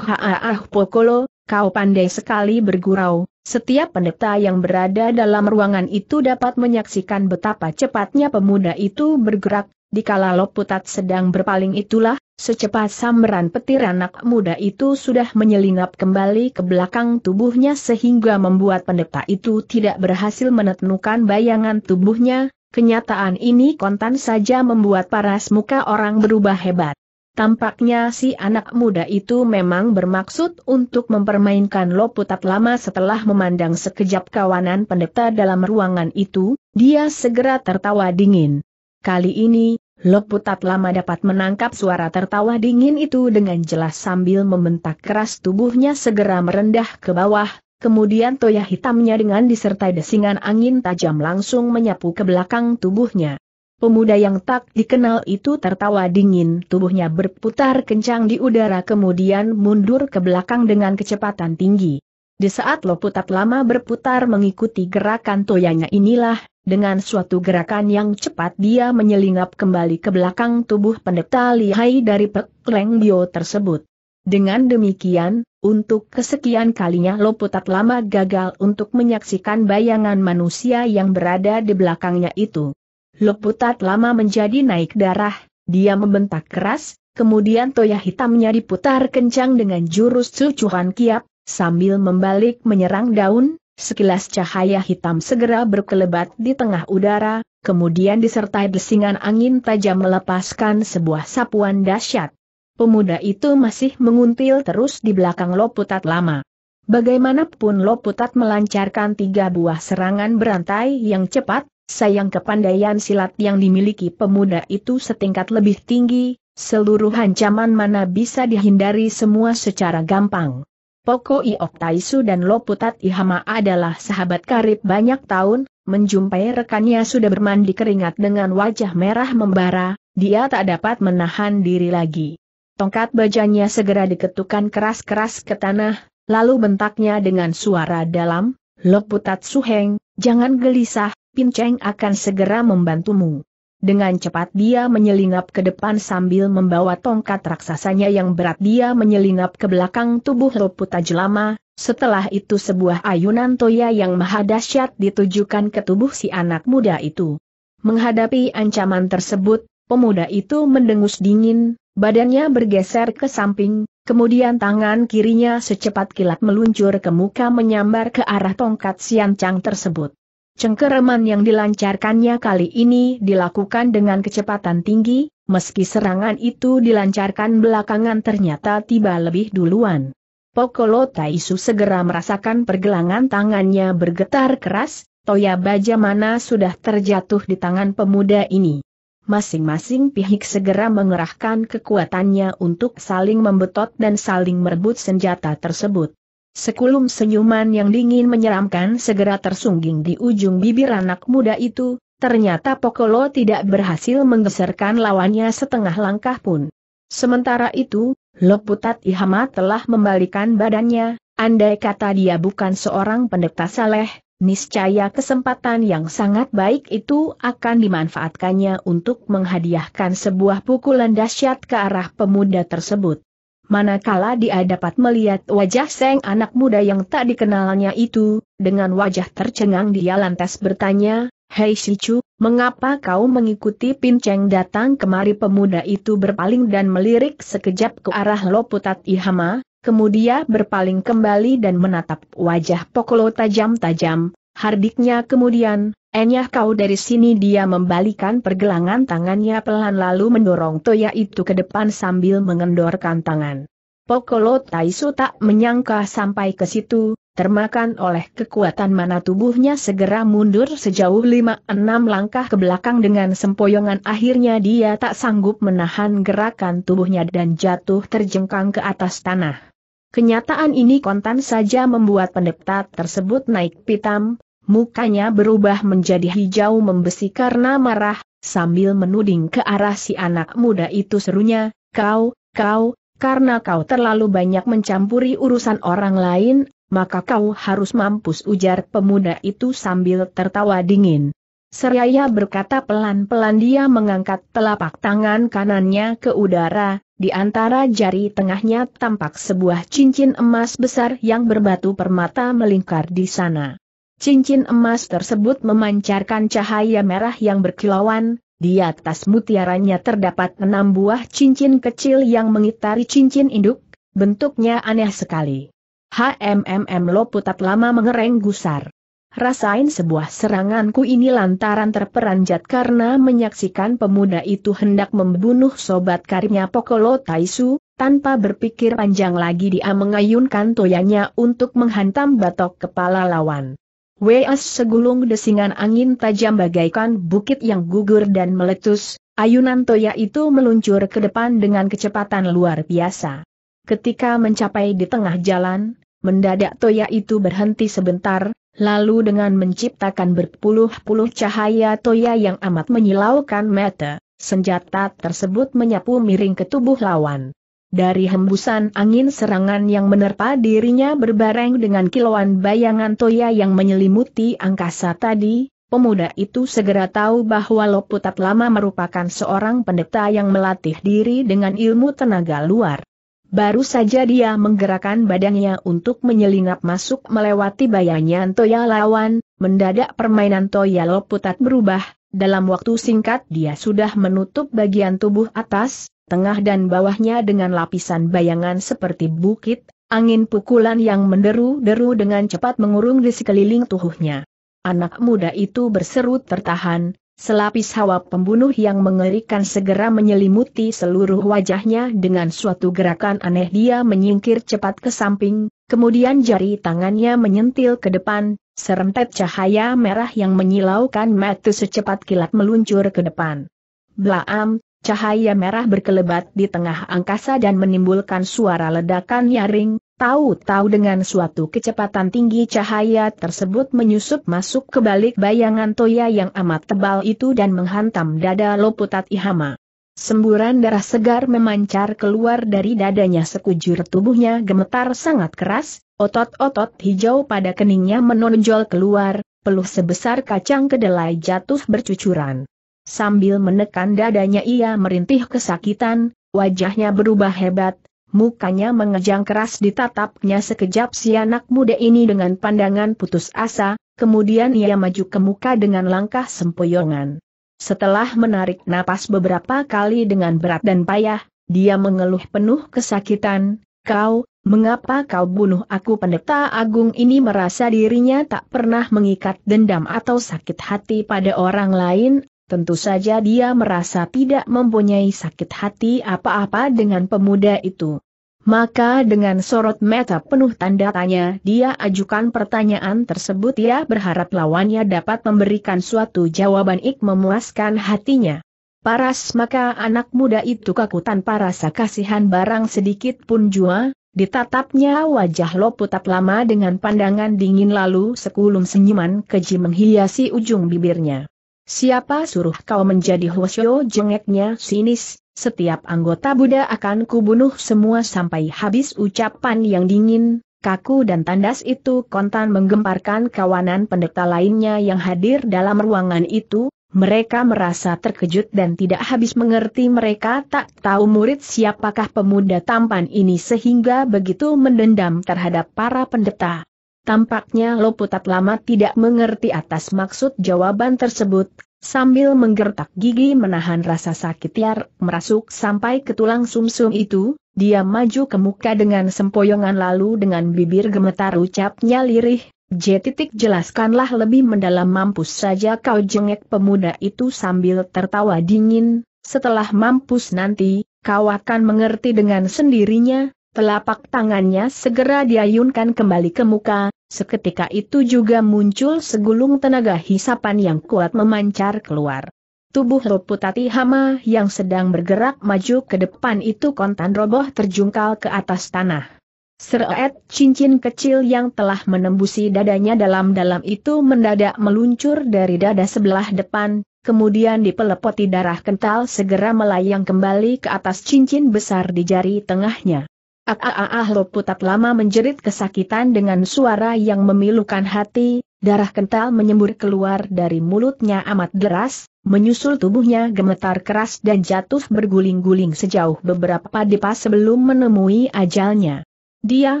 Pokolo, kau pandai sekali bergurau. Setiap pendeta yang berada dalam ruangan itu dapat menyaksikan betapa cepatnya pemuda itu bergerak, dikala Loputat sedang berpaling itulah, secepat samberan petir anak muda itu sudah menyelinap kembali ke belakang tubuhnya sehingga membuat pendeta itu tidak berhasil menetnukan bayangan tubuhnya, Kenyataan ini kontan saja membuat paras muka orang berubah hebat. Tampaknya si anak muda itu memang bermaksud untuk mempermainkan Loputat lama setelah memandang sekejap kawanan pendeta dalam ruangan itu, dia segera tertawa dingin. Kali ini, Loputat lama dapat menangkap suara tertawa dingin itu dengan jelas sambil membentak keras tubuhnya segera merendah ke bawah, Kemudian toya hitamnya dengan disertai desingan angin tajam langsung menyapu ke belakang tubuhnya. Pemuda yang tak dikenal itu tertawa dingin, tubuhnya berputar kencang di udara kemudian mundur ke belakang dengan kecepatan tinggi. Di saat loputat lama berputar mengikuti gerakan toyanya inilah, dengan suatu gerakan yang cepat dia menyelingap kembali ke belakang tubuh pendeta lihai dari Pek Bio tersebut. Dengan demikian, untuk kesekian kalinya Loputat lama gagal untuk menyaksikan bayangan manusia yang berada di belakangnya itu. Loputat lama menjadi naik darah, dia membentak keras, kemudian toya hitamnya diputar kencang dengan jurus cucuhan kiap, sambil membalik menyerang daun, sekilas cahaya hitam segera berkelebat di tengah udara, kemudian disertai desingan angin tajam melepaskan sebuah sapuan dahsyat. Pemuda itu masih menguntil terus di belakang Loputat lama. Bagaimanapun Loputat melancarkan tiga buah serangan berantai yang cepat, sayang kepandaian silat yang dimiliki pemuda itu setingkat lebih tinggi, seluruh ancaman mana bisa dihindari semua secara gampang. Poko Iok Taisu dan Loputat Ihama adalah sahabat karib banyak tahun, menjumpai rekannya sudah bermandi keringat dengan wajah merah membara, dia tak dapat menahan diri lagi. Tongkat bajanya segera diketukan keras-keras ke tanah, lalu bentaknya dengan suara dalam, Loputat Suheng, jangan gelisah, Pinceng akan segera membantumu. Dengan cepat dia menyelinap ke depan sambil membawa tongkat raksasanya yang berat dia menyelinap ke belakang tubuh Loputa Jelama, setelah itu sebuah ayunan toya yang maha dahsyat ditujukan ke tubuh si anak muda itu. Menghadapi ancaman tersebut, pemuda itu mendengus dingin, Badannya bergeser ke samping, kemudian tangan kirinya secepat kilat meluncur ke muka menyambar ke arah tongkat siancang tersebut. Cengkereman yang dilancarkannya kali ini dilakukan dengan kecepatan tinggi, meski serangan itu dilancarkan belakangan ternyata tiba lebih duluan. Pokolo Taisu segera merasakan pergelangan tangannya bergetar keras, Toya Baja mana sudah terjatuh di tangan pemuda ini masing-masing pihak segera mengerahkan kekuatannya untuk saling membetot dan saling merebut senjata tersebut. Sekulum senyuman yang dingin menyeramkan segera tersungging di ujung bibir anak muda itu, ternyata Pokolo tidak berhasil menggeserkan lawannya setengah langkah pun. Sementara itu, Loputat Ihamat telah membalikan badannya, andai kata dia bukan seorang pendeta saleh, Niscaya kesempatan yang sangat baik itu akan dimanfaatkannya untuk menghadiahkan sebuah pukulan dahsyat ke arah pemuda tersebut. Manakala dia dapat melihat wajah Seng anak muda yang tak dikenalnya itu, dengan wajah tercengang dia lantas bertanya, Hei Shichu, mengapa kau mengikuti pinceng datang kemari pemuda itu berpaling dan melirik sekejap ke arah Loputat Ihama, kemudian berpaling kembali dan menatap wajah Pokolo tajam-tajam, hardiknya kemudian, enyah kau dari sini dia membalikan pergelangan tangannya pelan lalu mendorong Toya itu ke depan sambil mengendorkan tangan. Pokolo Taisu tak menyangka sampai ke situ, termakan oleh kekuatan mana tubuhnya segera mundur sejauh lima enam langkah ke belakang dengan sempoyongan akhirnya dia tak sanggup menahan gerakan tubuhnya dan jatuh terjengkang ke atas tanah. Kenyataan ini kontan saja membuat pendeta tersebut naik pitam, mukanya berubah menjadi hijau membesi karena marah, sambil menuding ke arah si anak muda itu serunya, kau, kau, karena kau terlalu banyak mencampuri urusan orang lain, maka kau harus mampus ujar pemuda itu sambil tertawa dingin. Seraya berkata pelan-pelan dia mengangkat telapak tangan kanannya ke udara, di antara jari tengahnya tampak sebuah cincin emas besar yang berbatu permata melingkar di sana. Cincin emas tersebut memancarkan cahaya merah yang berkilauan, di atas mutiaranya terdapat enam buah cincin kecil yang mengitari cincin induk, bentuknya aneh sekali. HMMM lo putat lama mengereng gusar. Rasain sebuah seranganku ini lantaran terperanjat karena menyaksikan pemuda itu hendak membunuh sobat karibnya Pokolo Taisu, tanpa berpikir panjang lagi dia mengayunkan toyanya untuk menghantam batok kepala lawan. Weas segulung desingan angin tajam bagaikan bukit yang gugur dan meletus, ayunan toya itu meluncur ke depan dengan kecepatan luar biasa. Ketika mencapai di tengah jalan, mendadak Toya itu berhenti sebentar, lalu dengan menciptakan berpuluh-puluh cahaya Toya yang amat menyilaukan mata, senjata tersebut menyapu miring ke tubuh lawan. Dari hembusan angin serangan yang menerpa dirinya berbareng dengan kilauan bayangan Toya yang menyelimuti angkasa tadi, pemuda itu segera tahu bahwa Loputat lama merupakan seorang pendeta yang melatih diri dengan ilmu tenaga luar. Baru saja dia menggerakkan badannya untuk menyelinap masuk melewati bayanya Toya lawan, mendadak permainan Toya Loputat berubah, dalam waktu singkat dia sudah menutup bagian tubuh atas, tengah dan bawahnya dengan lapisan bayangan seperti bukit, angin pukulan yang menderu-deru dengan cepat mengurung di sekeliling tubuhnya. Anak muda itu berseru tertahan, Selapis hawa pembunuh yang mengerikan segera menyelimuti seluruh wajahnya dengan suatu gerakan aneh dia menyingkir cepat ke samping, kemudian jari tangannya menyentil ke depan, serentet cahaya merah yang menyilaukan mata secepat kilat meluncur ke depan. Blaam, cahaya merah berkelebat di tengah angkasa dan menimbulkan suara ledakan nyaring, Tahu-tahu dengan suatu kecepatan tinggi cahaya tersebut menyusup masuk ke balik bayangan Toya yang amat tebal itu dan menghantam dada Loputat Ihama. Semburan darah segar memancar keluar dari dadanya sekujur tubuhnya gemetar sangat keras, otot-otot hijau pada keningnya menonjol keluar, peluh sebesar kacang kedelai jatuh bercucuran. Sambil menekan dadanya ia merintih kesakitan, wajahnya berubah hebat, mukanya mengejang keras ditatapnya sekejap si anak muda ini dengan pandangan putus asa, kemudian ia maju ke muka dengan langkah sempoyongan. Setelah menarik napas beberapa kali dengan berat dan payah, dia mengeluh penuh kesakitan, kau, mengapa kau bunuh aku pendeta agung ini merasa dirinya tak pernah mengikat dendam atau sakit hati pada orang lain, Tentu saja dia merasa tidak mempunyai sakit hati apa-apa dengan pemuda itu. Maka dengan sorot mata penuh tanda tanya dia ajukan pertanyaan tersebut ia berharap lawannya dapat memberikan suatu jawaban ik memuaskan hatinya. Paras maka anak muda itu kaku tanpa rasa kasihan barang sedikit pun jua, ditatapnya wajah lo putap lama dengan pandangan dingin lalu sekulum senyuman keji menghiasi ujung bibirnya. Siapa suruh kau menjadi Hwasyo jengeknya sinis, setiap anggota Buddha akan kubunuh semua sampai habis ucapan yang dingin, kaku dan tandas itu kontan menggemparkan kawanan pendeta lainnya yang hadir dalam ruangan itu, mereka merasa terkejut dan tidak habis mengerti mereka tak tahu murid siapakah pemuda tampan ini sehingga begitu mendendam terhadap para pendeta. Tampaknya Loputat lama tidak mengerti atas maksud jawaban tersebut, sambil menggertak gigi menahan rasa sakit Yar merasuk sampai ke tulang sumsum -sum itu, dia maju ke muka dengan sempoyongan lalu dengan bibir gemetar ucapnya lirih, J. Titik jelaskanlah lebih mendalam mampus saja kau jengek pemuda itu sambil tertawa dingin, setelah mampus nanti, kau akan mengerti dengan sendirinya, Telapak tangannya segera diayunkan kembali ke muka, seketika itu juga muncul segulung tenaga hisapan yang kuat memancar keluar. Tubuh Loputati Hama yang sedang bergerak maju ke depan itu kontan roboh terjungkal ke atas tanah. Seret cincin kecil yang telah menembusi dadanya dalam-dalam itu mendadak meluncur dari dada sebelah depan, kemudian dipelepoti darah kental segera melayang kembali ke atas cincin besar di jari tengahnya. Ah Putat lama menjerit kesakitan dengan suara yang memilukan hati, darah kental menyembur keluar dari mulutnya amat deras, menyusul tubuhnya gemetar keras dan jatuh berguling-guling sejauh beberapa depas sebelum menemui ajalnya. Dia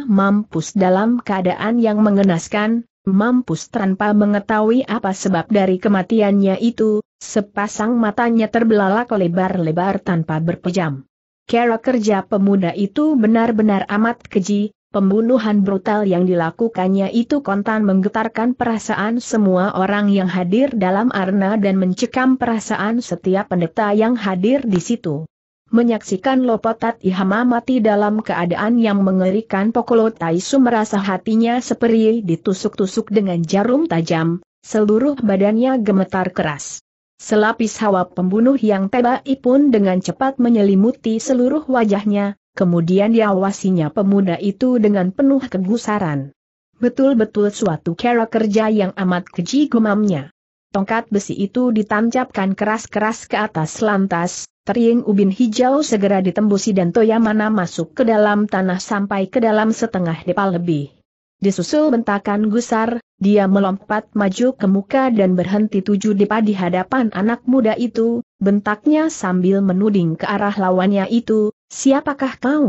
mampus dalam keadaan yang mengenaskan, mampus tanpa mengetahui apa sebab dari kematiannya itu, sepasang matanya terbelalak lebar-lebar tanpa berpejam. Cara kerja pemuda itu benar-benar amat keji, pembunuhan brutal yang dilakukannya itu kontan menggetarkan perasaan semua orang yang hadir dalam arena dan mencekam perasaan setiap pendeta yang hadir di situ. Menyaksikan Lopotat Ihama mati dalam keadaan yang mengerikan Pokolo Taisu merasa hatinya seperti ditusuk-tusuk dengan jarum tajam, seluruh badannya gemetar keras. Selapis hawa pembunuh yang tebai pun dengan cepat menyelimuti seluruh wajahnya, kemudian diawasinya pemuda itu dengan penuh kegusaran. Betul-betul suatu cara kerja yang amat keji gumamnya. Tongkat besi itu ditancapkan keras-keras ke atas lantas, tering ubin hijau segera ditembusi dan Toyamana masuk ke dalam tanah sampai ke dalam setengah depal lebih. Disusul bentakan gusar, dia melompat maju ke muka dan berhenti tujuh depa di hadapan anak muda itu, bentaknya sambil menuding ke arah lawannya itu, siapakah kau?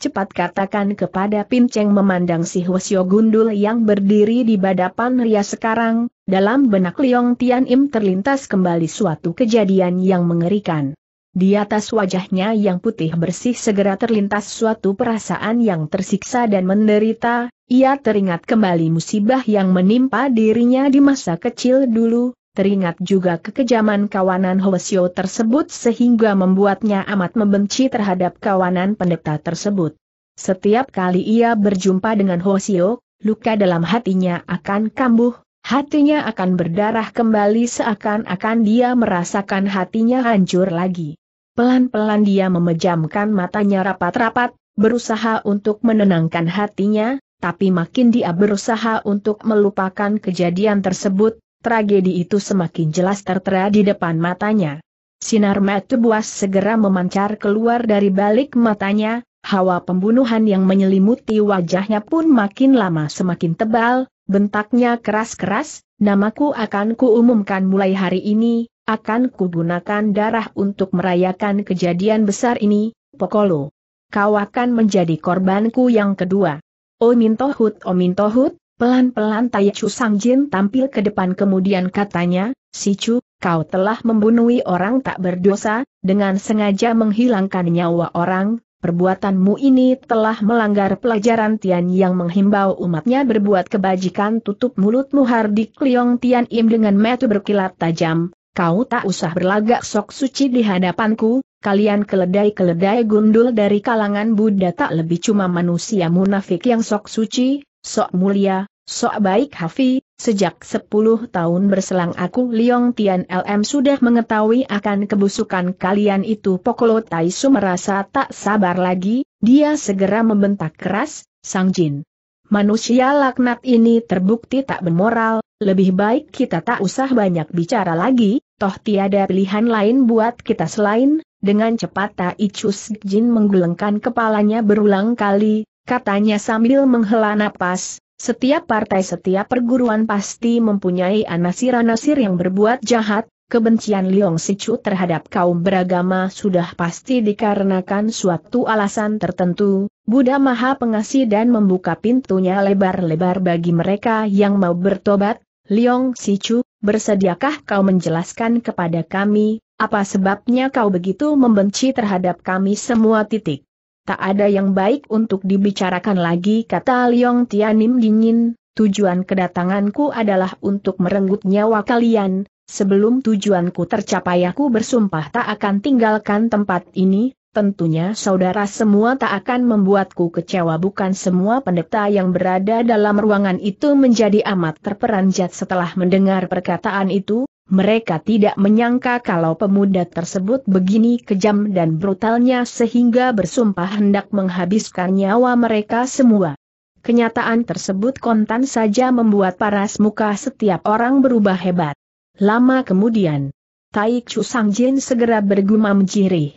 Cepat katakan kepada Pinceng memandang si Hwasyo Gundul yang berdiri di badapan Ria sekarang, dalam benak Liong Tian Im terlintas kembali suatu kejadian yang mengerikan. Di atas wajahnya yang putih bersih segera terlintas suatu perasaan yang tersiksa dan menderita, ia teringat kembali musibah yang menimpa dirinya di masa kecil dulu, teringat juga kekejaman kawanan Hwasyo tersebut sehingga membuatnya amat membenci terhadap kawanan pendeta tersebut. Setiap kali ia berjumpa dengan Hwasyo, luka dalam hatinya akan kambuh, hatinya akan berdarah kembali seakan-akan dia merasakan hatinya hancur lagi. Pelan-pelan dia memejamkan matanya rapat-rapat, berusaha untuk menenangkan hatinya, tapi makin dia berusaha untuk melupakan kejadian tersebut, tragedi itu semakin jelas tertera di depan matanya. Sinar mata buas segera memancar keluar dari balik matanya, hawa pembunuhan yang menyelimuti wajahnya pun makin lama semakin tebal, bentaknya keras-keras, namaku akan kuumumkan mulai hari ini, akan kugunakan darah untuk merayakan kejadian besar ini, Pokolo. Kau akan menjadi korbanku yang kedua. Omintohut oh Omintohut, oh pelan-pelan Tai Chu Jin tampil ke depan kemudian katanya, Si Chu, kau telah membunuh orang tak berdosa, dengan sengaja menghilangkan nyawa orang, perbuatanmu ini telah melanggar pelajaran Tian yang menghimbau umatnya berbuat kebajikan tutup mulutmu Hardik Liong Tian Im dengan metu berkilat tajam, kau tak usah berlagak sok suci di hadapanku, kalian keledai-keledai gundul dari kalangan Buddha tak lebih cuma manusia munafik yang sok suci, sok mulia, sok baik hafi, sejak 10 tahun berselang aku Liong Tian LM sudah mengetahui akan kebusukan kalian itu Pokolo Taisu merasa tak sabar lagi, dia segera membentak keras, Sang Jin. Manusia laknat ini terbukti tak bermoral, lebih baik kita tak usah banyak bicara lagi, toh tiada pilihan lain buat kita selain, dengan cepat Tai Chus Jin menggelengkan kepalanya berulang kali, katanya sambil menghela napas, setiap partai setiap perguruan pasti mempunyai anasir-anasir yang berbuat jahat, kebencian Liong Sichu terhadap kaum beragama sudah pasti dikarenakan suatu alasan tertentu, Buddha Maha Pengasih dan membuka pintunya lebar-lebar bagi mereka yang mau bertobat, Liong Sichu, bersediakah kau menjelaskan kepada kami, apa sebabnya kau begitu membenci terhadap kami semua titik? Tak ada yang baik untuk dibicarakan lagi kata Liong Tianim dingin, tujuan kedatanganku adalah untuk merenggut nyawa kalian, sebelum tujuanku tercapai aku bersumpah tak akan tinggalkan tempat ini, Tentunya saudara semua tak akan membuatku kecewa bukan semua pendeta yang berada dalam ruangan itu menjadi amat terperanjat setelah mendengar perkataan itu, mereka tidak menyangka kalau pemuda tersebut begini kejam dan brutalnya sehingga bersumpah hendak menghabiskan nyawa mereka semua. Kenyataan tersebut kontan saja membuat paras muka setiap orang berubah hebat. Lama kemudian, Tai Chu Sang Jin segera bergumam jirih.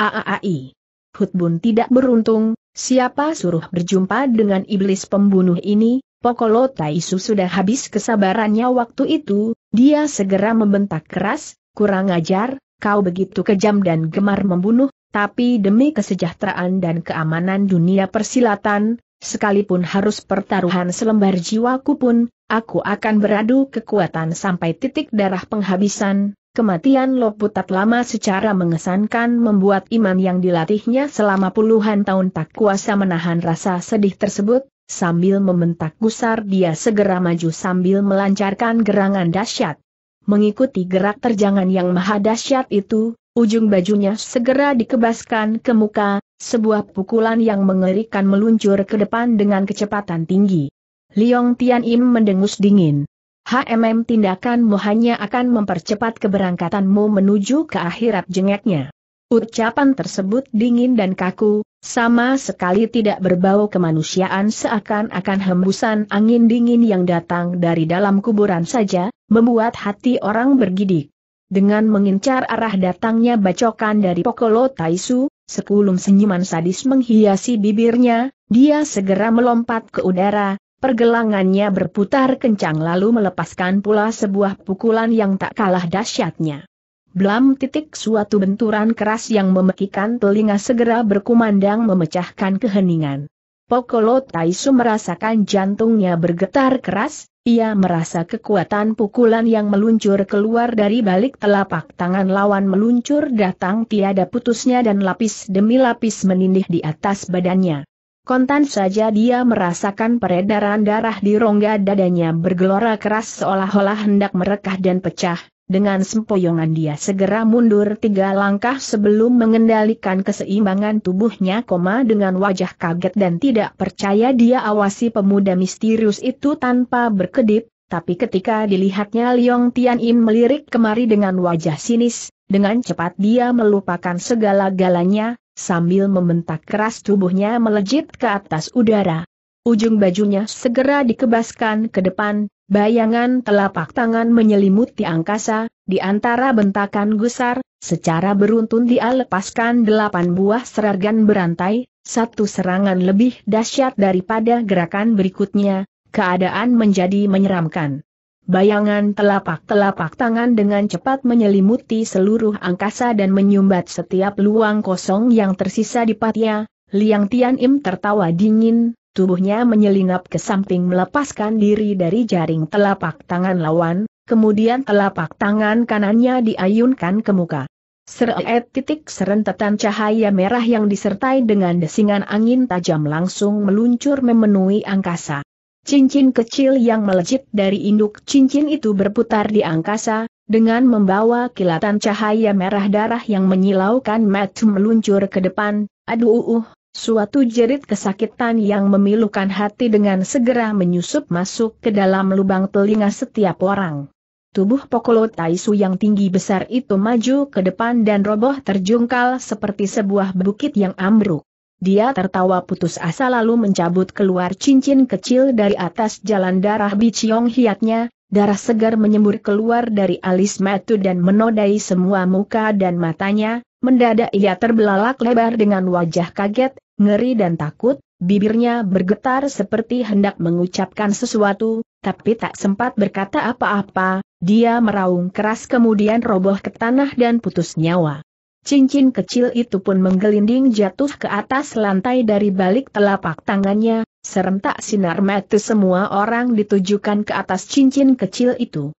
AAAI. Hutbun tidak beruntung, siapa suruh berjumpa dengan iblis pembunuh ini, Pokolo Taisu sudah habis kesabarannya waktu itu, dia segera membentak keras, kurang ajar, kau begitu kejam dan gemar membunuh, tapi demi kesejahteraan dan keamanan dunia persilatan, sekalipun harus pertaruhan selembar jiwaku pun, aku akan beradu kekuatan sampai titik darah penghabisan, Kematian loputat lama secara mengesankan membuat imam yang dilatihnya selama puluhan tahun tak kuasa menahan rasa sedih tersebut, sambil membentak gusar dia segera maju sambil melancarkan gerangan dahsyat. Mengikuti gerak terjangan yang maha dahsyat itu, ujung bajunya segera dikebaskan ke muka, sebuah pukulan yang mengerikan meluncur ke depan dengan kecepatan tinggi. Liong Tian Im mendengus dingin. HMM tindakanmu hanya akan mempercepat keberangkatanmu menuju ke akhirat jengeknya. Ucapan tersebut dingin dan kaku, sama sekali tidak berbau kemanusiaan seakan-akan hembusan angin dingin yang datang dari dalam kuburan saja, membuat hati orang bergidik. Dengan mengincar arah datangnya bacokan dari Pokolo Taisu, sekulum senyuman sadis menghiasi bibirnya, dia segera melompat ke udara, Pergelangannya berputar kencang lalu melepaskan pula sebuah pukulan yang tak kalah dahsyatnya. Blam titik suatu benturan keras yang memekikan telinga segera berkumandang memecahkan keheningan. Pokolo Taisu merasakan jantungnya bergetar keras, ia merasa kekuatan pukulan yang meluncur keluar dari balik telapak tangan lawan meluncur datang tiada putusnya dan lapis demi lapis menindih di atas badannya. Kontan saja dia merasakan peredaran darah di rongga dadanya bergelora keras seolah-olah hendak merekah dan pecah. Dengan sempoyongan dia segera mundur tiga langkah sebelum mengendalikan keseimbangan tubuhnya koma dengan wajah kaget dan tidak percaya dia awasi pemuda misterius itu tanpa berkedip, tapi ketika dilihatnya Liong Tian Im melirik kemari dengan wajah sinis, dengan cepat dia melupakan segala galanya, Sambil membentak keras tubuhnya melejit ke atas udara. Ujung bajunya segera dikebaskan ke depan, bayangan telapak tangan menyelimuti angkasa, di antara bentakan gusar, secara beruntun dia lepaskan delapan buah seragan berantai, satu serangan lebih dahsyat daripada gerakan berikutnya, keadaan menjadi menyeramkan. Bayangan telapak-telapak tangan dengan cepat menyelimuti seluruh angkasa dan menyumbat setiap luang kosong yang tersisa di patia, Liang Tian Im tertawa dingin, tubuhnya menyelinap ke samping melepaskan diri dari jaring telapak tangan lawan, kemudian telapak tangan kanannya diayunkan ke muka. Seret titik serentetan cahaya merah yang disertai dengan desingan angin tajam langsung meluncur memenuhi angkasa. Cincin kecil yang melejit dari induk cincin itu berputar di angkasa, dengan membawa kilatan cahaya merah darah yang menyilaukan mata meluncur ke depan, aduh uh, uh, suatu jerit kesakitan yang memilukan hati dengan segera menyusup masuk ke dalam lubang telinga setiap orang. Tubuh Pokolo Taisu yang tinggi besar itu maju ke depan dan roboh terjungkal seperti sebuah bukit yang ambruk. Dia tertawa putus asa lalu mencabut keluar cincin kecil dari atas jalan darah Biciong hiatnya, darah segar menyembur keluar dari alis Metu dan menodai semua muka dan matanya, mendadak ia terbelalak lebar dengan wajah kaget, ngeri dan takut, bibirnya bergetar seperti hendak mengucapkan sesuatu, tapi tak sempat berkata apa-apa, dia meraung keras kemudian roboh ke tanah dan putus nyawa. Cincin kecil itu pun menggelinding jatuh ke atas lantai dari balik telapak tangannya, serentak sinar mata semua orang ditujukan ke atas cincin kecil itu.